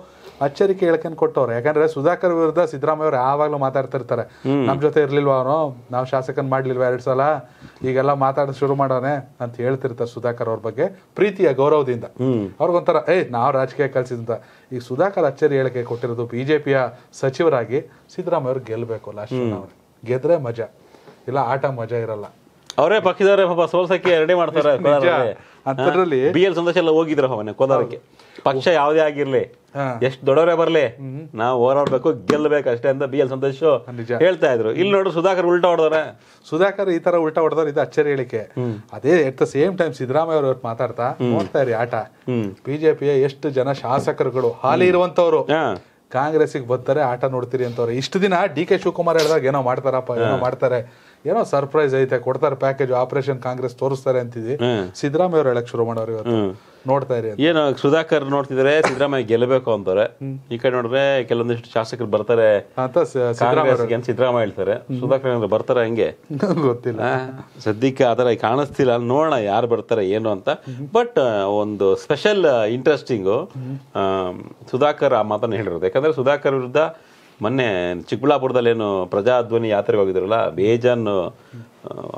Speaker 2: ಅಚ್ಚರಿಕೆ ಹೇಳ್ಕೊಂಡು ಕೊಟ್ಟವ್ರು ಯಾಕಂದ್ರೆ ಸುಧಾಕರ್ ವಿರುದ್ಧ ಸಿದ್ದರಾಮಯ್ಯ ಅವರು ಯಾವಾಗಲೂ ಮಾತಾಡ್ತಿರ್ತಾರೆ ನಮ್ಮ ಜೊತೆ ಇರ್ಲಿಲ್ವಾ ಅವನು ನಾವು ಶಾಸಕನ್ ಮಾಡ್ಲಿಲ್ವಾ ಎರಡು ಸಲ ಈಗೆಲ್ಲ ಮಾತಾಡೋದು ಶುರು ಮಾಡೋನೆ ಅಂತ ಹೇಳ್ತಿರ್ತಾರೆ ಸುಧಾಕರ್ ಅವ್ರ ಬಗ್ಗೆ ಪ್ರೀತಿಯ ಗೌರವದಿಂದ ಅವ್ರಿಗೊಂಥರ ಏ ನಾವು ರಾಜಕೀಯ ಕಲಿಸಿದಂತ ಈಗ ಸುಧಾಕರ್ ಅಚ್ಚರಿ ಹೇಳಿಕೆ ಕೊಟ್ಟಿರೋದು ಬಿಜೆಪಿಯ ಸಚಿವರಾಗಿ ಸಿದ್ದರಾಮಯ್ಯ ಅವ್ರು ಗೆಲ್ಲಬೇಕು ಲಾಸ್ಟ್ ಅವ್ರು ಗೆದ್ರೆ ಮಜಾ ಇಲ್ಲ ಆಟ ಮಜಾ ಇರಲ್ಲ
Speaker 1: ಅವರೇ ಪಕ್ಷದವರೇ ಪಾಪ ಸೋಲ್ಸಕ್ಕೆ ರೆಡಿ ಮಾಡ್ತಾರೆ ಅಂತದ್ರಲ್ಲಿ ಬಿ ಎಲ್ ಸಂದೇಶ ಎಲ್ಲ ಹೋಗಿದ್ರು ಅವನೇ ಕೋಲಾರಕ್ಕೆ ಪಕ್ಷ ಯಾವ್ದೇ ಆಗಿರ್ಲಿ ಎಷ್ಟು ದೊಡ್ಡವರೇ ಬರ್ಲಿ ನಾವು ಹೋರಾಡ್ಬೇಕು ಗೆಲ್ಲಬೇಕು ಅಷ್ಟೇ ಅಂತ ಬಿ ಎಲ್ ಸಂತೋಷ್ ಹೇಳ್ತಾ ಇದ್ರು ಇಲ್ಲಿ ನೋಡ್ರಿ
Speaker 2: ಸುಧಾಕರ್ ಉಲ್ಟಾ ಹೊಡೆದಾರೆ ಸುಧಾಕರ್ ಈ ತರ ಉಲ್ಟಾ ಹೊಡ್ದಾರ ಇದು ಅಚ್ಚರಿ ಹೇಳಿಕೆ ಅದೇ at the same time Siddaramaiah ಅವ್ರ ಮಾತಾಡ್ತಾ ನೋಡ್ತಾ ಇರಿ ಆಟ ಬಿಜೆಪಿಯ ಎಷ್ಟು ಜನ ಶಾಸಕರುಗಳು ಹಾಲಿ ಇರುವಂತವ್ರು ಕಾಂಗ್ರೆಸ್ಗೆ ಬರ್ತಾರೆ ಆಟ ನೋಡ್ತೀರಿ ಅಂತವ್ರೆ ಇಷ್ಟು ದಿನ ಡಿ ಕೆ ಶಿವಕುಮಾರ್ ಹೇಳಿದಾಗ ಏನೋ ಮಾಡ್ತಾರಪ್ಪ ಏನೋ ಮಾಡ್ತಾರೆ ಏನೋ ಸರ್ಪ್ರೈಸ್ ಐತೆ ಕೊಡ್ತಾರೆ ಪ್ಯಾಕೇಜ್ ಆಪರೇಷನ್ ಕಾಂಗ್ರೆಸ್ ತೋರಿಸ್ತಾರೆ ಅಂತಿದ್ವಿ ಸಿದ್ದರಾಮಯ್ಯ ಅವರು ಹೇಳಕ್ ಶುರು ಮಾಡೋರು ಇವತ್ತು ನೋಡ್ತಾ ಇರಿ
Speaker 1: ಏನು ಸುಧಾಕರ್ ನೋಡ್ತಿದ್ರೆ ಸಿದ್ದರಾಮಯ್ಯ ಗೆಲ್ಲಬೇಕು ಅಂತಾರೆ ಈ ಕಡೆ ನೋಡಿದ್ರೆ ಕೆಲವೊಂದಿಷ್ಟು ಶಾಸಕರು ಬರ್ತಾರೆ ಅಂತ ಸಿದ್ದರಾಮಯ್ಯ ಹೇಳ್ತಾರೆ ಸುಧಾಕರ್ ಏನಾದ್ರು ಬರ್ತಾರೆ ಹಂಗೆ
Speaker 2: ಗೊತ್ತಿಲ್ಲ
Speaker 1: ಸದ್ಯಕ್ಕೆ ಆ ತರ ಕಾಣಿಸ್ತಿಲ್ಲ ನೋಡೋಣ ಯಾರು ಬರ್ತಾರೆ ಏನು ಅಂತ ಬಟ್ ಒಂದು ಸ್ಪೆಷಲ್ ಇಂಟ್ರೆಸ್ಟಿಂಗು ಸುಧಾಕರ್ ಆ ಮಾತನ್ನು ಹೇಳಿರೋದು ಯಾಕಂದ್ರೆ ಸುಧಾಕರ್ ವಿರುದ್ಧ ಮೊನ್ನೆ ಏನು ಪ್ರಜಾಧ್ವನಿ ಯಾತ್ರೆಗೆ ಹೋಗಿದ್ರಲ್ಲ ಬೇಜಾನ್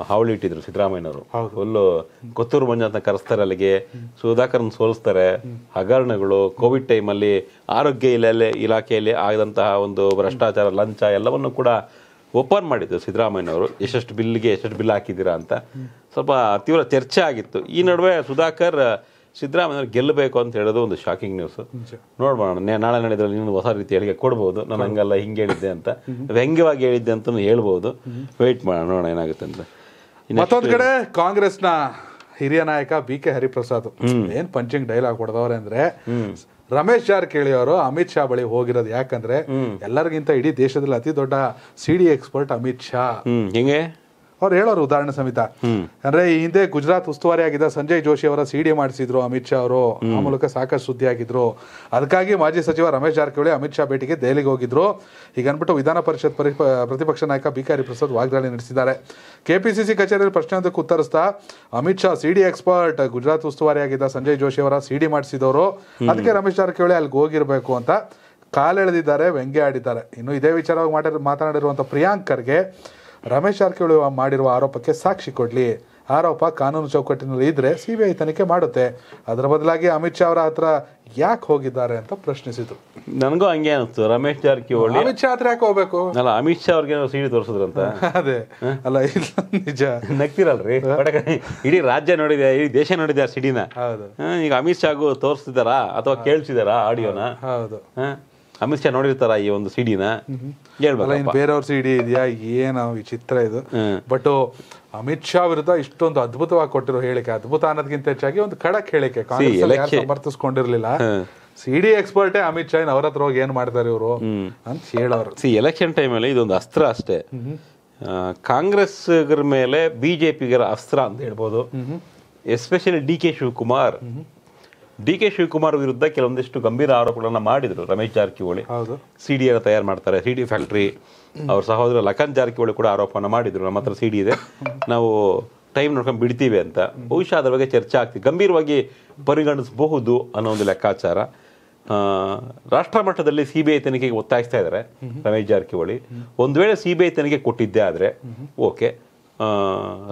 Speaker 1: ಹಾವಳಿ ಇಟ್ಟಿದ್ರು ಸಿದ್ದರಾಮಯ್ಯನವರು ಫುಲ್ಲು ಕೊತ್ತೂರು ಮಂಜು ಅಂತ ಕರೆಸ್ತಾರೆ ಅಲ್ಲಿಗೆ ಸುಧಾಕರ್ನ ಸೋಲಿಸ್ತಾರೆ ಹಗರಣಗಳು ಕೋವಿಡ್ ಟೈಮಲ್ಲಿ ಆರೋಗ್ಯ ಇಲಾಖೆ ಇಲಾಖೆಯಲ್ಲಿ ಆಗದಂತಹ ಒಂದು ಭ್ರಷ್ಟಾಚಾರ ಲಂಚ ಎಲ್ಲವನ್ನು ಕೂಡ ಓಪನ್ ಮಾಡಿದ್ದು ಸಿದ್ದರಾಮಯ್ಯನವರು ಎಷ್ಟೆಷ್ಟು ಬಿಲ್ಗೆ ಎಷ್ಟೆಷ್ಟು ಬಿಲ್ ಹಾಕಿದ್ದೀರಾ ಅಂತ ಸ್ವಲ್ಪ ತೀವ್ರ ಚರ್ಚೆ ಆಗಿತ್ತು ಈ ನಡುವೆ ಸುಧಾಕರ್ ಸಿದ್ದರಾಮಯ್ಯವ್ರು ಗೆಲ್ಲಬೇಕು ಅಂತ ಹೇಳೋದು ಒಂದು ಶಾಕಿಂಗ್ ನ್ಯೂಸ್ ನೋಡ್ಬೋಣ ನಾಳೆ ನಡೆದ್ರಲ್ಲಿ ಇನ್ನೊಂದು ಹೊಸ ರೀತಿ ಹೇಳಿಕೆ ಕೊಡ್ಬೋದು ನಾನು ಹಂಗಲ್ಲ ಹಿಂಗೆ ಹೇಳಿದ್ದೆ ಅಂತ ವ್ಯಂಗ್ಯವಾಗಿ ಹೇಳಿದ್ದೆ ಅಂತಲೂ ಹೇಳ್ಬೋದು ವೆಯ್ಟ್ ಮಾಡೋಣ ನೋಡೋಣ ಏನಾಗುತ್ತೆ ಅಂತ ಮತ್ತೊಂದು ಕಡೆ
Speaker 2: ಕಾಂಗ್ರೆಸ್ನ ಹಿರಿಯ ನಾಯಕ ಬಿ ಕೆ ಹರಿಪ್ರಸಾದ್ ಏನ್ ಪಂಚಿಂಗ್ ಡೈಲಾಗ್ ಹೊಡೆದವ್ರೆ ಅಂದ್ರೆ ರಮೇಶ್ ಜಾರಕಿಹೊಳಿ ಅವರು ಅಮಿತ್ ಶಾ ಬಳಿ ಹೋಗಿರೋದು ಯಾಕಂದ್ರೆ ಎಲ್ಲರಿಗಿಂತ ಇಡೀ ದೇಶದಲ್ಲಿ ಅತಿ ದೊಡ್ಡ ಸಿಡಿ ಎಕ್ಸ್ಪರ್ಟ್ ಅಮಿತ್ ಶಾ ಹಿಂಗೆ ಅವ್ರು ಹೇಳೋರು ಉದಾಹರಣೆ ಸಮೇತ ಅಂದ್ರೆ ಈ ಹಿಂದೆ ಗುಜರಾತ್ ಉಸ್ತುವಾರಿ ಆಗಿದ್ದ ಸಂಜಯ್ ಜೋಶಿ ಅವರ ಸಿ ಡಿ ಮಾಡಿಸಿದ್ರು ಅಮಿತ್ ಶಾ ಅವರು ಆ ಮೂಲಕ ಸಾಕಷ್ಟು ಸುದ್ದಿ ಆಗಿದ್ರು ಅದಕ್ಕಾಗಿ ಮಾಜಿ ಸಚಿವ ರಮೇಶ್ ಜಾರಕಿಹೊಳಿ ಅಮಿತ್ ಶಾ ಭೇಟಿಗೆ ದೆಹಲಿಗೆ ಹೋಗಿದ್ರು ಈಗ ಅಂದ್ಬಿಟ್ಟು ವಿಧಾನ ಪರಿಷತ್ ಪ್ರತಿಪಕ್ಷ ನಾಯಕ ಬಿಕಾರಿ ಪ್ರಸಾದ್ ವಾಗ್ದಾಳಿ ನಡೆಸಿದ್ದಾರೆ ಕೆಪಿಸಿಸಿ ಕಚೇರಿಯಲ್ಲಿ ಪ್ರಶ್ನೆಯೊಂದಕ್ಕೆ ಉತ್ತರಿಸ್ತಾ ಅಮಿತ್ ಶಾ ಸಿಡಿ ಎಕ್ಸ್ಪರ್ಟ್ ಗುಜರಾತ್ ಉಸ್ತುವಾರಿ ಆಗಿದ್ದ ಸಂಜಯ್ ಜೋಶಿ ಅವರ ಸಿ ಡಿ ಮಾಡಿಸಿದವರು ಅದಕ್ಕೆ ರಮೇಶ್ ಜಾರಕಿಹೊಳಿ ಅಲ್ಲಿಗೆ ಹೋಗಿರ್ಬೇಕು ಅಂತ ಕಾಲೆಳೆದಿದ್ದಾರೆ ವ್ಯಂಗ್ಯ ಆಡಿದ್ದಾರೆ ಇನ್ನು ಇದೇ ವಿಚಾರವಾಗಿ ಪ್ರಿಯಾಂಕ್ ಪ್ರಿಯಾಂಕರ್ಗೆ ರಮೇಶ್ ಜಾರಕಿಹೊಳಿ ಮಾಡಿರುವ ಆರೋಪಕ್ಕೆ ಸಾಕ್ಷಿ ಕೊಡಲಿ ಆರೋಪ ಕಾನೂನು ಚೌಕಟ್ಟಿನಲ್ಲಿ ಇದ್ದರೆ ಸಿ ಬಿ ಐ ತನಿಖೆ ಮಾಡುತ್ತೆ ಅದರ ಬದಲಾಗಿ ಅಮಿತ್ ಶಾ ಅವರ ಹತ್ರ ಯಾಕೆ ಹೋಗಿದ್ದಾರೆ ಅಂತ ಪ್ರಶ್ನಿಸಿತು
Speaker 1: ನನಗೂ ಹಂಗೆ ಅನಿಸ್ತು ರಮೇಶ್ ಜಾರಕಿಹೊಳಿ ಅಮಿತ್
Speaker 2: ಶಾ ಹತ್ರ ಯಾಕೆ ಹೋಗಬೇಕು
Speaker 1: ಅಲ್ಲ ಅಮಿತ್ ಶಾ ಅವ್ರಿಗೆ ಸಿಡಿ ತೋರಿಸಿದ್ರಂತ
Speaker 2: ಅದೇ ಅಲ್ಲ ಇಲ್ಲ ನಿಜ ನಗ್ತಿರಲ್ರಿ
Speaker 1: ಇಡೀ ರಾಜ್ಯ ನೋಡಿದೆ ಇಡೀ ದೇಶ ನೋಡಿದೆ ಸಿಡಿನ ಹೌದು ಈಗ ಅಮಿತ್ ಶಾಗೂ ತೋರಿಸ್ತಿದ್ದಾರಾ ಅಥವಾ ಕೇಳಿಸಿದಾರಾ ಆಡಿಯೋನ ಹೌದು ಅಮಿತ್ ಶಾ ನೋಡಿರ್ತಾರ ಈ ಒಂದು ಸಿಡಿನ ಹೇಳ್ಬೇಕು ಬೇರೆಯವ್ರ
Speaker 2: ಸಿಡಿ ಇದೆಯಾ ಏನು ವಿಚಿತ್ರ ಇದು ಬಟ್ ಅಮಿತ್ ಶಾ ವಿರುದ್ಧ ಇಷ್ಟೊಂದು ಅದ್ಭುತವಾಗಿ ಕೊಟ್ಟಿರೋ ಹೇಳಿಕೆ ಅದ್ಭುತ ಅನ್ನೋದಕ್ಕಿಂತ ಹೆಚ್ಚಾಗಿ ಒಂದು ಕಡಕ್ ಹೇಳಿಕೆ ಸಮರ್ಥಿಸ್ಕೊಂಡಿರ್ಲಿಲ್ಲ ಸಿಡಿ ಎಕ್ಸ್ಪರ್ಟ್ ಅಮಿತ್ ಶಾ ಅವ್ರ ಹತ್ರ ಹೋಗಿ ಏನ್ ಮಾಡ್ತಾರೆ ಇವರು ಅಂತ ಹೇಳೋರು
Speaker 1: ಸಿ ಎಲೆಕ್ಷನ್ ಅಲ್ಲಿ ಇದೊಂದು ಅಸ್ತ್ರ ಅಷ್ಟೇ ಕಾಂಗ್ರೆಸ್ ಮೇಲೆ ಬಿಜೆಪಿಗರ ಅಸ್ತ್ರ ಅಂತ ಹೇಳ್ಬೋದು especially D K Shivakumar D K Shivakumar ವಿರುದ್ಧ ಕೆಲವೊಂದಿಷ್ಟು ಗಂಭೀರ ಆರೋಪಗಳನ್ನು ಮಾಡಿದರು ರಮೇಶ್ ಜಾರಕಿಹೊಳಿ ಸಿ ಡಿ ಎಲ್ಲ ತಯಾರು ಮಾಡ್ತಾರೆ ಸಿ ಡಿ ಫ್ಯಾಕ್ಟ್ರಿ ಅವ್ರ ಸಹೋದರ ಲಖನ್ ಜಾರಕಿಹೊಳಿ ಕೂಡ ಆರೋಪವನ್ನು ಮಾಡಿದರು ನಮ್ಮ ಹತ್ರ ಸಿ ಇದೆ ನಾವು ಟೈಮ್ ನೋಡ್ಕೊಂಡು ಬಿಡ್ತೀವಿ ಅಂತ ಬಹುಶಃ ಅದರ ಬಗ್ಗೆ ಚರ್ಚೆ ಆಗ್ತಿವಿ ಗಂಭೀರವಾಗಿ ಪರಿಗಣಿಸಬಹುದು ಅನ್ನೋ ಒಂದು ಲೆಕ್ಕಾಚಾರ ರಾಷ್ಟ್ರ ಮಟ್ಟದಲ್ಲಿ ಸಿ ಬಿ ಐ ತನಿಖೆಗೆ ಒತ್ತಾಯಿಸ್ತಾ ಇದ್ದಾರೆ ರಮೇಶ್ ಜಾರಕಿಹೊಳಿ ಒಂದು ವೇಳೆ ಸಿ ಬಿ ಐ ತನಿಖೆ ಕೊಟ್ಟಿದ್ದೆ ಆದರೆ okay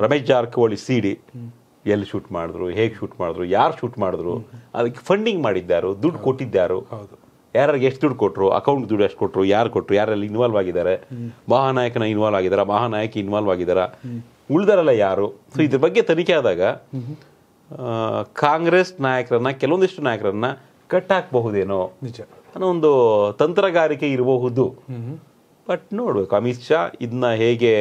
Speaker 1: Ramesh Jarkiholi C D ಎಲ್ಲಿ ಶೂಟ್ ಮಾಡಿದ್ರು ಹೇಗೆ ಶೂಟ್ ಮಾಡಿದ್ರು ಯಾರು ಶೂಟ್ ಮಾಡಿದ್ರು ಅದಕ್ಕೆ ಫಂಡಿಂಗ್ ಮಾಡಿದ್ದಾರು ದುಡ್ಡು ಕೊಟ್ಟಿದ್ದಾರು ಯಾರಿಗೆ ಎಷ್ಟು ದುಡ್ಡು ಕೊಟ್ಟರು ಅಕೌಂಟ್ ದುಡ್ಡು ಎಷ್ಟು ಕೊಟ್ಟರು ಯಾರು ಕೊಟ್ಟರು ಯಾರಲ್ಲಿ ಇನ್ವಾಲ್ವ್ ಆಗಿದ್ದಾರೆ ಮಹಾನಾಯಕನ ಇನ್ವಾಲ್ವ್ ಆಗಿದ್ದಾರೆ ಮಹಾನಾಯಕಿ ಇನ್ವಾಲ್ವ್ ಆಗಿದಾರ ಉಳಿದಾರಲ್ಲ ಯಾರು ಸೊ ಇದ್ರ ಬಗ್ಗೆ ತನಿಖೆ ಆದಾಗ ಕಾಂಗ್ರೆಸ್ ನಾಯಕರನ್ನ ಕೆಲವೊಂದಿಷ್ಟು ನಾಯಕರನ್ನ ಕಟ್ ಹಾಕಬಹುದೇನೋ ಅನ್ನೋ ಒಂದು ತಂತ್ರಗಾರಿಕೆ ಇರಬಹುದು ಬಟ್ ನೋಡ್ಬೇಕು ಅಮಿತ್ ಶಾ ಇದನ್ನ ಹೇಗೆ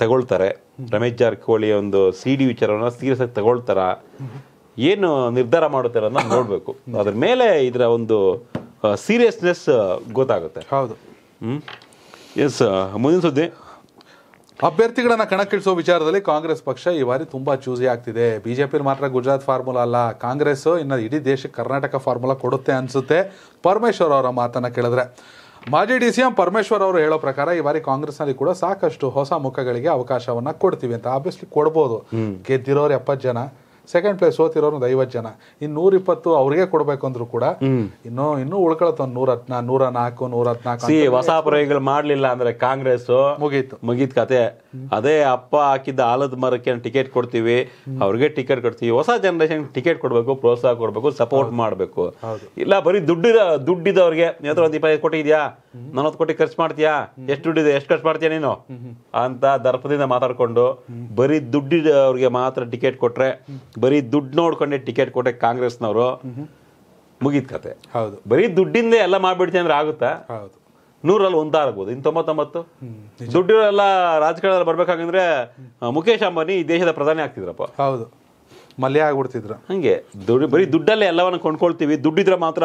Speaker 1: ತಗೊಳ್ತಾರೆ ರಮೇಶ್ ಜಾರಕಿಹೊಳಿ ಒಂದು ಸಿ ಡಿ ವಿಚಾರವನ್ನು ಸೀರಿಯಸ್ ಆಗಿ ತಗೊಳ್ತಾರ ಏನು ನಿರ್ಧಾರ ಮಾಡುತ್ತಾರೆ ಅನ್ನೋದು ನೋಡಬೇಕು ಅದ್ರ ಮೇಲೆ ಇದರ ಒಂದು
Speaker 2: ಸೀರಿಯಸ್ನೆಸ್ ಗೊತ್ತಾಗುತ್ತೆ ಹೌದು ಎಸ್ ಮುಂದಿನ ಸುದ್ದಿ ಅಭ್ಯರ್ಥಿಗಳನ್ನು ಕಣಕ್ಕಿಳಿಸೋ ವಿಚಾರದಲ್ಲಿ ಕಾಂಗ್ರೆಸ್ ಪಕ್ಷ ಈ ಬಾರಿ ತುಂಬ ಚೂಸಿ ಆಗ್ತಿದೆ ಬಿಜೆಪಿ ಮಾತ್ರ ಗುಜರಾತ್ ಫಾರ್ಮುಲಾ ಅಲ್ಲ ಕಾಂಗ್ರೆಸ್ ಇನ್ನು ಇಡೀ ದೇಶಕ್ಕೆ ಕರ್ನಾಟಕ ಫಾರ್ಮುಲಾ ಕೊಡುತ್ತೆ ಅನಿಸುತ್ತೆ ಪರಮೇಶ್ವರ್ ಅವರ ಮಾತನ್ನು ಕೇಳಿದ್ರೆ ಮಾಜಿ ಡಿ ಸಿ ಎಂ ಪರಮೇಶ್ವರ್ ಅವರು ಹೇಳೋ ಪ್ರಕಾರ ಈ ಬಾರಿ ಕಾಂಗ್ರೆಸ್ನಲ್ಲಿ ಕೂಡ ಸಾಕಷ್ಟು ಹೊಸ ಮುಖಗಳಿಗೆ ಅವಕಾಶವನ್ನ ಕೊಡ್ತೀವಿ ಅಂತ ಆಬ್ವಿಯಸ್ಲಿ ಕೊಡ್ಬೋದು ಗೆದ್ದಿರೋರು ಎಪ್ಪತ್ತು ಜನ ಸೆಕೆಂಡ್ ಪ್ಲೇಸ್ ಓದ್ತಿರೋರು ಒಂದು ಐವತ್ತು ಜನ ಇನ್ನು ಇಪ್ಪತ್ತು ಅವ್ರಿಗೆ ಕೊಡ್ಬೇಕು ಅಂದ್ರು ಕೂಡ ಇನ್ನು ಇನ್ನೂ ಉಳ್ಕೊಳತ್ತ ಒಂದು ನೂರ ಹದಿನಾಲ್ಕು ನೂರ ನಾಲ್ಕು ನೂರ ಸಿ ಹೊಸ ಪ್ರಯೋಗಗಳು
Speaker 1: ಮಾಡ್ಲಿಲ್ಲ ಅಂದ್ರೆ ಕಾಂಗ್ರೆಸ್ ಮುಗೀತು ಮುಗೀತ್ ಕತೆ ಅದೇ ಅಪ್ಪ ಹಾಕಿದ್ದ ಆಲದ ಮರಕ್ಕೆ ಟಿಕೆಟ್ ಕೊಡ್ತೀವಿ ಅವ್ರಿಗೆ ಟಿಕೆಟ್ ಕೊಡ್ತೀವಿ ಹೊಸ ಜನರೇಷನ್ ಟಿಕೆಟ್ ಕೊಡ್ಬೇಕು ಪ್ರೋತ್ಸಾಹ ಕೊಡ್ಬೇಕು ಸಪೋರ್ಟ್ ಮಾಡ್ಬೇಕು ಇಲ್ಲ ಬರೀ ದುಡ್ಡಿದ ದುಡ್ಡಿದವ್ರಿಗೆ ಇವತ್ತು ಒಂದು ಇಪ್ಪತ್ತೈದು ಕೋಟಿ ಇದೆಯಾ ನಲ್ವತ್ತು ಕೋಟಿ ಖರ್ಚು ಮಾಡ್ತೀಯಾ ಎಷ್ಟು ದುಡ್ಡಿದೆ ಎಷ್ಟು ಖರ್ಚು ಮಾಡ್ತೀಯಾ ನೀನು ಅಂತ ದರ್ಪದಿಂದ ಮಾತಾಡ್ಕೊಂಡು ಬರೀ ದುಡ್ಡಿದ ಅವ್ರಿಗೆ ಮಾತ್ರ ಟಿಕೆಟ್ ಕೊಟ್ರೆ ಬರೀ ದುಡ್ಡು ನೋಡ್ಕೊಂಡೆ ಟಿಕೆಟ್ ಕೊಟ್ಟೆ ಕಾಂಗ್ರೆಸ್ನವರು ಮುಗಿದ ಕತೆ ಹೌದು ಬರೀ ದುಡ್ಡಿಂದ ಎಲ್ಲ ಮಾಡ್ಬಿಡ್ತೀನಿ ಅಂದ್ರೆ ಆಗುತ್ತಾ ಹೌದು ನೂರಲ್ಲಿ ಒಂದಾಗ್ಬೋದು ಇನ್ನು ತೊಂಬತ್ತೊಂಬತ್ತು ದುಡ್ಡಿರೋಲ್ಲ ರಾಜಕಾರಣದಲ್ಲಿ ಬರ್ಬೇಕಾಗಂದ್ರೆ ಮುಖೇಶ್ ಅಂಬಾನಿ ಈ ದೇಶದ ಪ್ರಧಾನಿ ಆಗ್ತಿದ್ರಪ್ಪ ಹೌದು ಮಲ್ಯ ಆಗ್ಬಿಡ್ತಿದ್ರು ಹಂಗೆ ದುಡ್ಡು ಬರೀ ದುಡ್ಡಲ್ಲೇ ಎಲ್ಲವನ್ನ ಕೊಂಡ್ಕೊಳ್ತೀವಿ ದುಡ್ಡಿದ್ರೆ ಮಾತ್ರ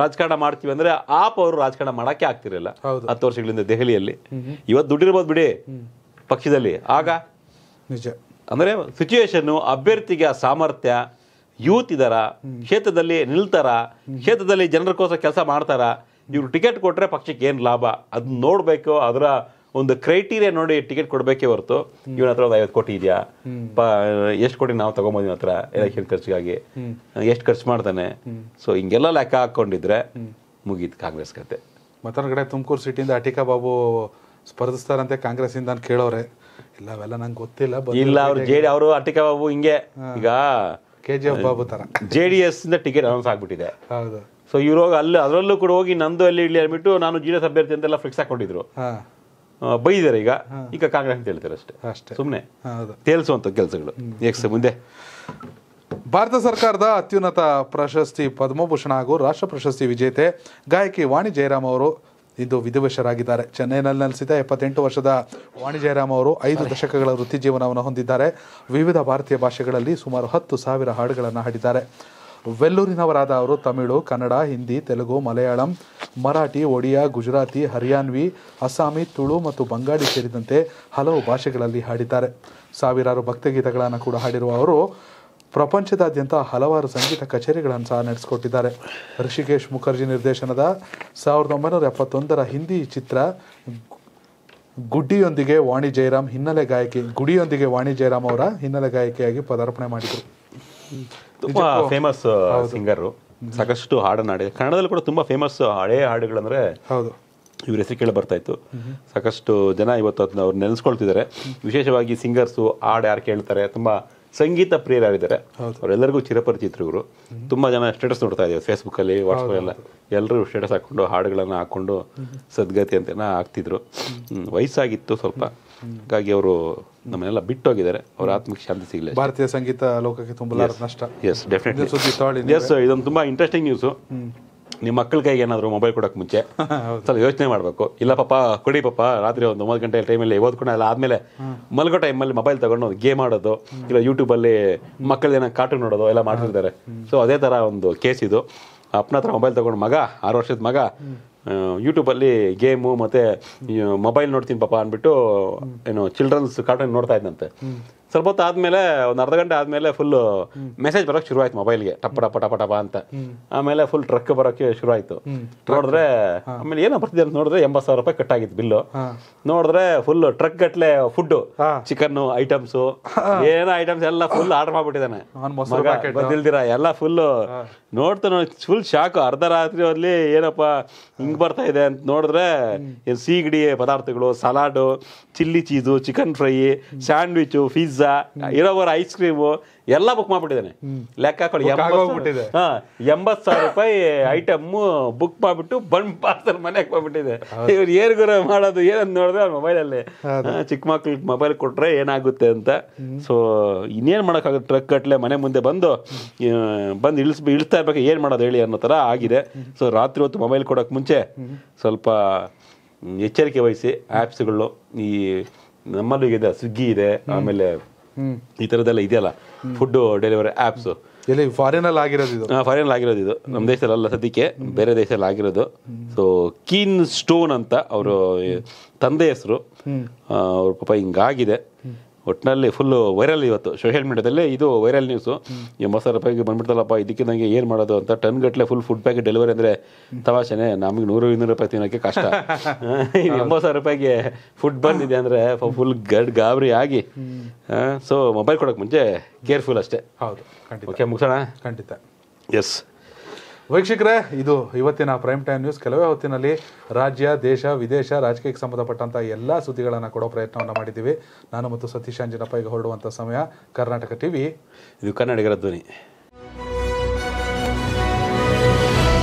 Speaker 1: ರಾಜಕಾರಣ ಮಾಡ್ತೀವಿ ಅಂದ್ರೆ ಆಪ್ ಅವರು ರಾಜಕಾರಣ ಮಾಡಕ್ಕೆ ಆಗ್ತಿರಲಿಲ್ಲ ಹತ್ತು ವರ್ಷಗಳಿಂದ ದೆಹಲಿಯಲ್ಲಿ ಇವತ್ತು ದುಡ್ಡಿರ್ಬೋದು ಬಿಡಿ ಪಕ್ಷದಲ್ಲಿ ಆಗ ನಿಜ ಅಂದರೆ ಸಿಚುವೇಶನ್ನು ಅಭ್ಯರ್ಥಿಗೆ ಆ ಸಾಮರ್ಥ್ಯ ಯೂತ್ ಇದಾರ ಕ್ಷೇತ್ರದಲ್ಲಿ ನಿಲ್ತಾರ ಕ್ಷೇತ್ರದಲ್ಲಿ ಜನರಿಗೋಸ್ಕರ ಕೆಲಸ ಮಾಡ್ತಾರ ಇವರು ಟಿಕೆಟ್ ಕೊಟ್ಟರೆ ಪಕ್ಷಕ್ಕೆ ಏನು ಲಾಭ ಅದನ್ನ ನೋಡಬೇಕು ಅದರ ಒಂದು ಕ್ರೈಟೀರಿಯಾ ನೋಡಿ ಟಿಕೆಟ್ ಕೊಡಬೇಕೇ ಹೊರತು ಇವನ ಹತ್ರ ಒಂದು ಐವತ್ತು ಕೋಟಿ ಇದೆಯಾ ಎಷ್ಟು ಕೋಟಿ ನಾವು ತಗೊಂಬೋದು ಹತ್ರ ಎಲೆಕ್ಷನ್ ಖರ್ಚಿಗಾಗಿ ಎಷ್ಟು ಖರ್ಚು ಮಾಡ್ತಾನೆ ಸೊ ಹಿಂಗೆಲ್ಲ ಲೆಕ್ಕ ಹಾಕೊಂಡಿದ್ರೆ ಮುಗೀತು ಕಾಂಗ್ರೆಸ್ ಕತೆ
Speaker 2: ಮತ್ತೊಂದು ಕಡೆ ತುಮಕೂರು ಸಿಟಿಯಿಂದ ಅಟಿಕಾ ಬಾಬು ಸ್ಪರ್ಧಿಸ್ತಾರಂತೆ ಕಾಂಗ್ರೆಸ್ಸಿಂದ ಕೇಳೋರೆ ಇಲ್ಲ ಅವೆಲ್ಲ ನಂಗೆ ಗೊತ್ತಿಲ್ಲ ಇಲ್ಲ ಅವ್ರು ಜೆ ಡಿ ಅವರು
Speaker 1: ಅಟಿಕ ಬಾಬು ಹಿಂಗೆ ಈಗ ಕೆ ಜಿ ಎಫ್ ಬಾಬು ತರ ಜೆ ಡಿ ಎಸ್ ಇಂದ ಟಿಕೆಟ್ ಅನೌನ್ಸ್ ಆಗ್ಬಿಟ್ಟಿದೆ ಹೌದು ಸೊ ಇವ್ರು ಅಲ್ಲಿ ಅದರಲ್ಲೂ ಕೂಡ ಹೋಗಿ ನಂದು ಅಲ್ಲಿ ಇಲ್ಲಿ ಅಂದ್ಬಿಟ್ಟು ನಾನು ಜಿ ಡಿ ಎಸ್ ಅಭ್ಯರ್ಥಿ ಅಂತೆಲ್ಲ ಫಿಕ್ಸ್ ಹಾಕೊಂಡಿದ್ರು ಬೈದಾರೆ ಈಗ
Speaker 2: ಈಗ ಕಾಂಗ್ರೆಸ್ ಅಂತ ಹೇಳ್ತಾರೆ ಅಷ್ಟೇ ಅಷ್ಟೇ ಸುಮ್ಮನೆ ತೇಲ್ಸುವಂಥ ಕೆಲಸಗಳು ಎಕ್ಸ್ ಮುಂದೆ ಭಾರತ ಸರ್ಕಾರದ ಅತ್ಯುನ್ನತ ಪ್ರಶಸ್ತಿ ಪದ್ಮಭೂಷಣ ಹಾಗೂ ರಾಷ್ಟ್ರ ಪ್ರಶಸ್ತಿ ವಿಜೇತೆ ಗಾಯಕಿ ವಾಣಿ ಜಯರಾಮ್ ಅವರು ಇದು ವಿಧಿವಶರಾಗಿದ್ದಾರೆ ಚೆನ್ನೈನಲ್ಲಿ ನೆಲೆಸಿದ ಎಪ್ಪತ್ತೆಂಟು ವರ್ಷದ ವಾಣಿ ಜಯರಾಮ್ ಅವರು ಐದು ದಶಕಗಳ ವೃತ್ತಿ ಜೀವನವನ್ನು ಹೊಂದಿದ್ದಾರೆ ವಿವಿಧ ಭಾರತೀಯ ಭಾಷೆಗಳಲ್ಲಿ ಸುಮಾರು ಹತ್ತು ಸಾವಿರ ಹಾಡುಗಳನ್ನು ಹಾಡಿದ್ದಾರೆ ವೆಲ್ಲೂರಿನವರಾದ ಅವರು ತಮಿಳು ಕನ್ನಡ ಹಿಂದಿ ತೆಲುಗು ಮಲಯಾಳಂ ಮರಾಠಿ ಒಡಿಯಾ ಗುಜರಾತಿ ಹರಿಯಾನ್ವಿ ಅಸ್ಸಾಮಿ ತುಳು ಮತ್ತು ಬಂಗಾಳಿ ಸೇರಿದಂತೆ ಹಲವು ಭಾಷೆಗಳಲ್ಲಿ ಹಾಡಿದ್ದಾರೆ ಸಾವಿರಾರು ಭಕ್ತಿಗೀತಗಳನ್ನು ಕೂಡ ಹಾಡಿರುವ ಅವರು ಪ್ರಪಂಚದಾದ್ಯಂತ ಹಲವಾರು ಸಂಗೀತ ಕಚೇರಿಗಳನ್ನು ಸಹ ನಡೆಸಿಕೊಟ್ಟಿದ್ದಾರೆ ಋಷಿಕೇಶ್ ಮುಖರ್ಜಿ ನಿರ್ದೇಶನದ ಸಾವಿರದ ಒಂಬೈನೂರ ಎಪ್ಪತ್ತೊಂದರ ಹಿಂದಿ ಚಿತ್ರ ಗುಡ್ಡಿಯೊಂದಿಗೆ ವಾಣಿ ಜಯರಾಮ್ ಹಿನ್ನೆಲೆ ಗಾಯಕಿ ಗುಡಿಯೊಂದಿಗೆ ವಾಣಿ ಜಯರಾಮ್ ಅವರ ಹಿನ್ನೆಲೆ ಗಾಯಕಿಯಾಗಿ ಪದಾರ್ಪಣೆ ಮಾಡಿದರು
Speaker 1: ತುಂಬಾ ಫೇಮಸ್ ಸಿಂಗರ್ ಸಾಕಷ್ಟು ಹಾಡನ್ನು ಹಾಡಿದೆ ಕನ್ನಡದಲ್ಲಿ ಕೂಡ ತುಂಬಾ ಫೇಮಸ್ ಹಳೆಯ ಹಾಡುಗಳಂದ್ರೆ ಹೌದು ಇವ್ರ ಹೆಸರು ಕೇಳಿ ಬರ್ತಾ ಇತ್ತು ಸಾಕಷ್ಟು ಜನ ಇವತ್ತು ಅದನ್ನ ಅವ್ರು ನೆನೆಸ್ಕೊಳ್ತಿದ್ದಾರೆ ವಿಶೇಷವಾಗಿ ಸಿಂಗರ್ಸು ಹಾಡು ಯಾರು ಕೇಳ್ತಾರೆ ತುಂಬ ಸಂಗೀತ ಪ್ರಿಯರಾಗಿದ್ದಾರೆ ಅವರೆಲ್ಲರಿಗೂ ಚಿರಪರಿಚಿತರು ಇವರು ತುಂಬಾ ಜನ ಸ್ಟೇಟಸ್ ನೋಡ್ತಾ ಇದ್ದೀವಿ ಫೇಸ್ಬುಕ್ಕಲ್ಲಿ ಎಲ್ಲ ಎಲ್ಲರೂ ಸ್ಟೇಟಸ್ ಹಾಕೊಂಡು ಹಾಡುಗಳನ್ನು ಹಾಕೊಂಡು ಸದ್ಗತಿ ಅಂತೆಲ್ಲ ಆಗ್ತಿದ್ರು ವಯಸ್ಸಾಗಿತ್ತು ಸ್ವಲ್ಪ ಹಾಗಾಗಿ ಅವರು ನಮ್ಮನ್ನೆಲ್ಲ ಬಿಟ್ಟೋಗಿದ್ದಾರೆ ಅವ್ರ ಆತ್ಮಕ್ಕೆ ಶಾಂತಿ ಸಿಗಲಿಲ್ಲ
Speaker 2: ಭಾರತೀಯ ಸಂಗೀತ ಲೋಕಕ್ಕೆ ತುಂಬ ನಷ್ಟ ಎಸ್
Speaker 1: ಡೆಫಿನೆಟ್ಲಿ ಎಸ್ ಇದೊಂದು ತುಂಬ ಇಂಟ್ರೆಸ್ಟಿಂಗ್ ನ್ಯೂಸ್ ನಿಮ್ಮ ಮಕ್ಕಳ ಕೈಗೆ ಏನಾದರೂ ಮೊಬೈಲ್ ಕೊಡೋಕೆ ಮುಂಚೆ ಸ್ವಲ್ಪ ಯೋಚನೆ ಮಾಡಬೇಕು ಇಲ್ಲ ಪಾಪ ಕೊಡಿ ಪಾಪ ರಾತ್ರಿ ಒಂದು ಒಂಬತ್ತು ಗಂಟೆ ಟೈಮಲ್ಲಿ ಓದ್ಕೊಂಡು ಎಲ್ಲ ಆದಮೇಲೆ ಮಲ್ಗೋ ಟೈಮಲ್ಲಿ ಮೊಬೈಲ್ ತಗೊಂಡು ಗೇಮ್ ಆಡೋದು ಇಲ್ಲ ಯೂಟ್ಯೂಬಲ್ಲಿ ಮಕ್ಕಳು ಏನೋ ಕಾರ್ಟೂನ್ ನೋಡೋದು ಎಲ್ಲ ಮಾಡ್ತಿರ್ತಾರೆ ಸೊ ಅದೇ ಥರ ಒಂದು ಕೇಸ್ ಇದು ಅಪ್ಪನ ಹತ್ರ ಮೊಬೈಲ್ ತಗೊಂಡು ಮಗ ಆರು ವರ್ಷದ ಮಗ ಯೂಟ್ಯೂಬಲ್ಲಿ ಗೇಮು ಮತ್ತು ಮೊಬೈಲ್ ನೋಡ್ತೀನಿ ಪಾಪ ಅಂದ್ಬಿಟ್ಟು ಏನು ಚಿಲ್ಡ್ರನ್ಸ್ ಕಾರ್ಟೂನ್ ನೋಡ್ತಾ ಇದ್ದಂತೆ ಸ್ವಲ್ಪ ಹೊತ್ತು ಆದ್ಮೇಲೆ ಒಂದು ಅರ್ಧ ಗಂಟೆ ಆದ್ಮೇಲೆ ಫುಲ್ ಮೆಸೇಜ್ ಬರೋಕೆ ಶುರು ಆಯ್ತು ಮೊಬೈಲ್ಗೆ ಟಪ್ಪ ಟಪ ಟಪ ಟಪ ಅಂತ ಆಮೇಲೆ ಫುಲ್ ಟ್ರಕ್ ಬರೋಕೆ ಶುರು ಆಯ್ತು ನೋಡಿದ್ರೆ ಆಮೇಲೆ ಏನೋ ಬರ್ತಿದೆ ಅಂತ ನೋಡಿದ್ರೆ ಎಂಬತ್ತು ಸಾವಿರ ರೂಪಾಯಿ ಕಟ್ ಆಗಿತ್ತು ಬಿಲ್ಲು ನೋಡಿದ್ರೆ ಫುಲ್ ಟ್ರಕ್ ಗಟ್ಲೆ ಫುಡ್ ಚಿಕನ್ ಐಟಮ್ಸ್ ಏನೋ ಐಟಮ್ಸ್ ಎಲ್ಲ ಫುಲ್ ಆರ್ಡರ್
Speaker 2: ಮಾಡ್ಬಿಟ್ಟಿದ್ದಾನೆ
Speaker 1: ಎಲ್ಲ ಫುಲ್ ನೋಡ್ತಾ ನೋಡಿ ಫುಲ್ ಶಾಕು ಅರ್ಧ ರಾತ್ರಿ ಅಲ್ಲಿ ಏನಪ್ಪ ಹಿಂಗೆ ಬರ್ತಾ ಇದೆ ಅಂತ ನೋಡಿದ್ರೆ ಏನು ಸೀಗಡಿ ಪದಾರ್ಥಗಳು salad chilli cheese chicken fry sandwich pizza ಇರೋವರ ಐಸ್ ಕ್ರೀಮು ಎಲ್ಲ ಬುಕ್ ಮಾಡ್ಬಿಟ್ಟಿದ್ದಾನೆ ಲೆಕ್ಕ ಹಾಂ ಎಂಬತ್ತು ಸಾವಿರ ರೂಪಾಯಿ ಐಟಮ್ಮು ಬುಕ್ ಮಾಡ್ಬಿಟ್ಟು ಬಂದ್ ಪಾರ್ಸಲ್ ಮನೆಗೆ ಬಂದ್ಬಿಟ್ಟಿದೆ ಇವ್ರು ಏರ್ಗುರ ಮಾಡೋದು ಏನಂತ ನೋಡಿದ್ರೆ ಅವ್ರ ಮೊಬೈಲಲ್ಲಿ ಚಿಕ್ಕ ಮಕ್ಳಿಗೆ ಮೊಬೈಲ್ ಕೊಟ್ರೆ ಏನಾಗುತ್ತೆ ಅಂತ ಸೊ ಇನ್ನೇನು ಮಾಡೋಕ್ಕಾಗುತ್ತೆ ಟ್ರಕ್ ಕಟ್ಲೆ ಮನೆ ಮುಂದೆ ಬಂದು ಬಂದು ಇಳಿಸ್ ಇಳಿಸ್ತಾ ಇರ್ಬೇಕು ಏನ್ ಮಾಡೋದು ಹೇಳಿ ಅನ್ನೋ ಥರ ಆಗಿದೆ ಸೊ ರಾತ್ರಿ ಹೊತ್ತು ಮೊಬೈಲ್ ಕೊಡೋಕ್ಕೆ ಮುಂಚೆ ಸ್ವಲ್ಪ ಎಚ್ಚರಿಕೆ ವಹಿಸಿ ಆ್ಯಪ್ಸ್ಗಳು ಈ ನಮ್ಮಲ್ಲೂ ಇದೆ ಸ್ವಿಗ್ಗಿ ಇದೆ ಆಮೇಲೆ ಈ ಥರದ್ದೆಲ್ಲ ಇದೆಯಲ್ಲ ಫುಡ್ ಡೆಲಿವರಿ
Speaker 2: ಆಪ್ಸ್ ಎಲ್ಲಿ ಫಾರಿನಲ್ಲಿ ಆಗಿರೋದು ಇದು ಫಾರಿನಲ್ಲಿ
Speaker 1: ಆಗಿರೋದು ಇದು ನಮ್ಮ ದೇಶದಲ್ಲಿ ಅಲ್ಲ ಸದ್ಯಕ್ಕೆ ಬೇರೆ ದೇಶದಲ್ಲಿ ಆಗಿರೋದು ಸೊ ಕೀನ್ ಸ್ಟೋನ್ ಅಂತ ಅವರು ತಂದೆ ಹೆಸರು ಅವ್ರ ಪಾಪ ಹಿಂಗಾಗಿದೆ ಒಟ್ಟಿನಲ್ಲಿ ಫುಲ್ಲು ವೈರಲ್ ಇವತ್ತು ಸೋಷಿಯಲ್ ಮೀಡಿಯಾದಲ್ಲಿ ಇದು ವೈರಲ್ ನ್ಯೂಸು ಎಂಬತ್ತು ಸಾವಿರ ರೂಪಾಯಿಗೆ ಬಂದ್ಬಿಡ್ತಲ್ಲಪ್ಪ ಇದಕ್ಕೆ ನನಗೆ ಏನು ಮಾಡೋದು ಅಂತ ಟನ್ ಗಟ್ಟಲೆ ಫುಲ್ ಫುಡ್ ಪ್ಯಾಕೆಟ್ ಡೆಲಿವರಿ ಅಂದರೆ ತಮಾಷೆನೆ ನಮಗೆ ನೂರು ಇನ್ನೂರು ರೂಪಾಯಿ ತಿನ್ನೋಕ್ಕೆ ಕಷ್ಟ ಎಂಬತ್ತು ಸಾವಿರ ರೂಪಾಯಿಗೆ ಫುಡ್ ಬಂದಿದೆ ಅಂದರೆ ಫುಲ್ ಗಡ್ ಗಾಬರಿ ಆಗಿ ಸೊ ಮೊಬೈಲ್ ಕೊಡೋಕೆ ಮುಂಚೆ ಕೇರ್ಫುಲ್ ಅಷ್ಟೇ ಹೌದು
Speaker 2: ಓಕೆ ಮುಗಿಸೋಣ ಖಂಡಿತ ಎಸ್ ವೀಕ್ಷಕರೇ ಇದು ಇವತ್ತಿನ ಪ್ರೈಮ್ ಟೈಮ್ ನ್ಯೂಸ್ ಕೆಲವೇ ಹೊತ್ತಿನಲ್ಲಿ ರಾಜ್ಯ ದೇಶ ವಿದೇಶ ರಾಜಕೀಯಕ್ಕೆ ಸಂಬಂಧಪಟ್ಟಂಥ ಎಲ್ಲ ಸುದ್ದಿಗಳನ್ನು ಕೊಡೋ ಪ್ರಯತ್ನವನ್ನು ಮಾಡಿದ್ದೀವಿ ನಾನು ಮತ್ತು ಸತೀಶ್ ಅಂಜನಪ್ಪ ಈಗ ಹೊರಡುವಂಥ ಸಮಯ ಕರ್ನಾಟಕ ಟಿವಿ
Speaker 1: ಇದು ಕನ್ನಡಿಗರ ಧ್ವನಿ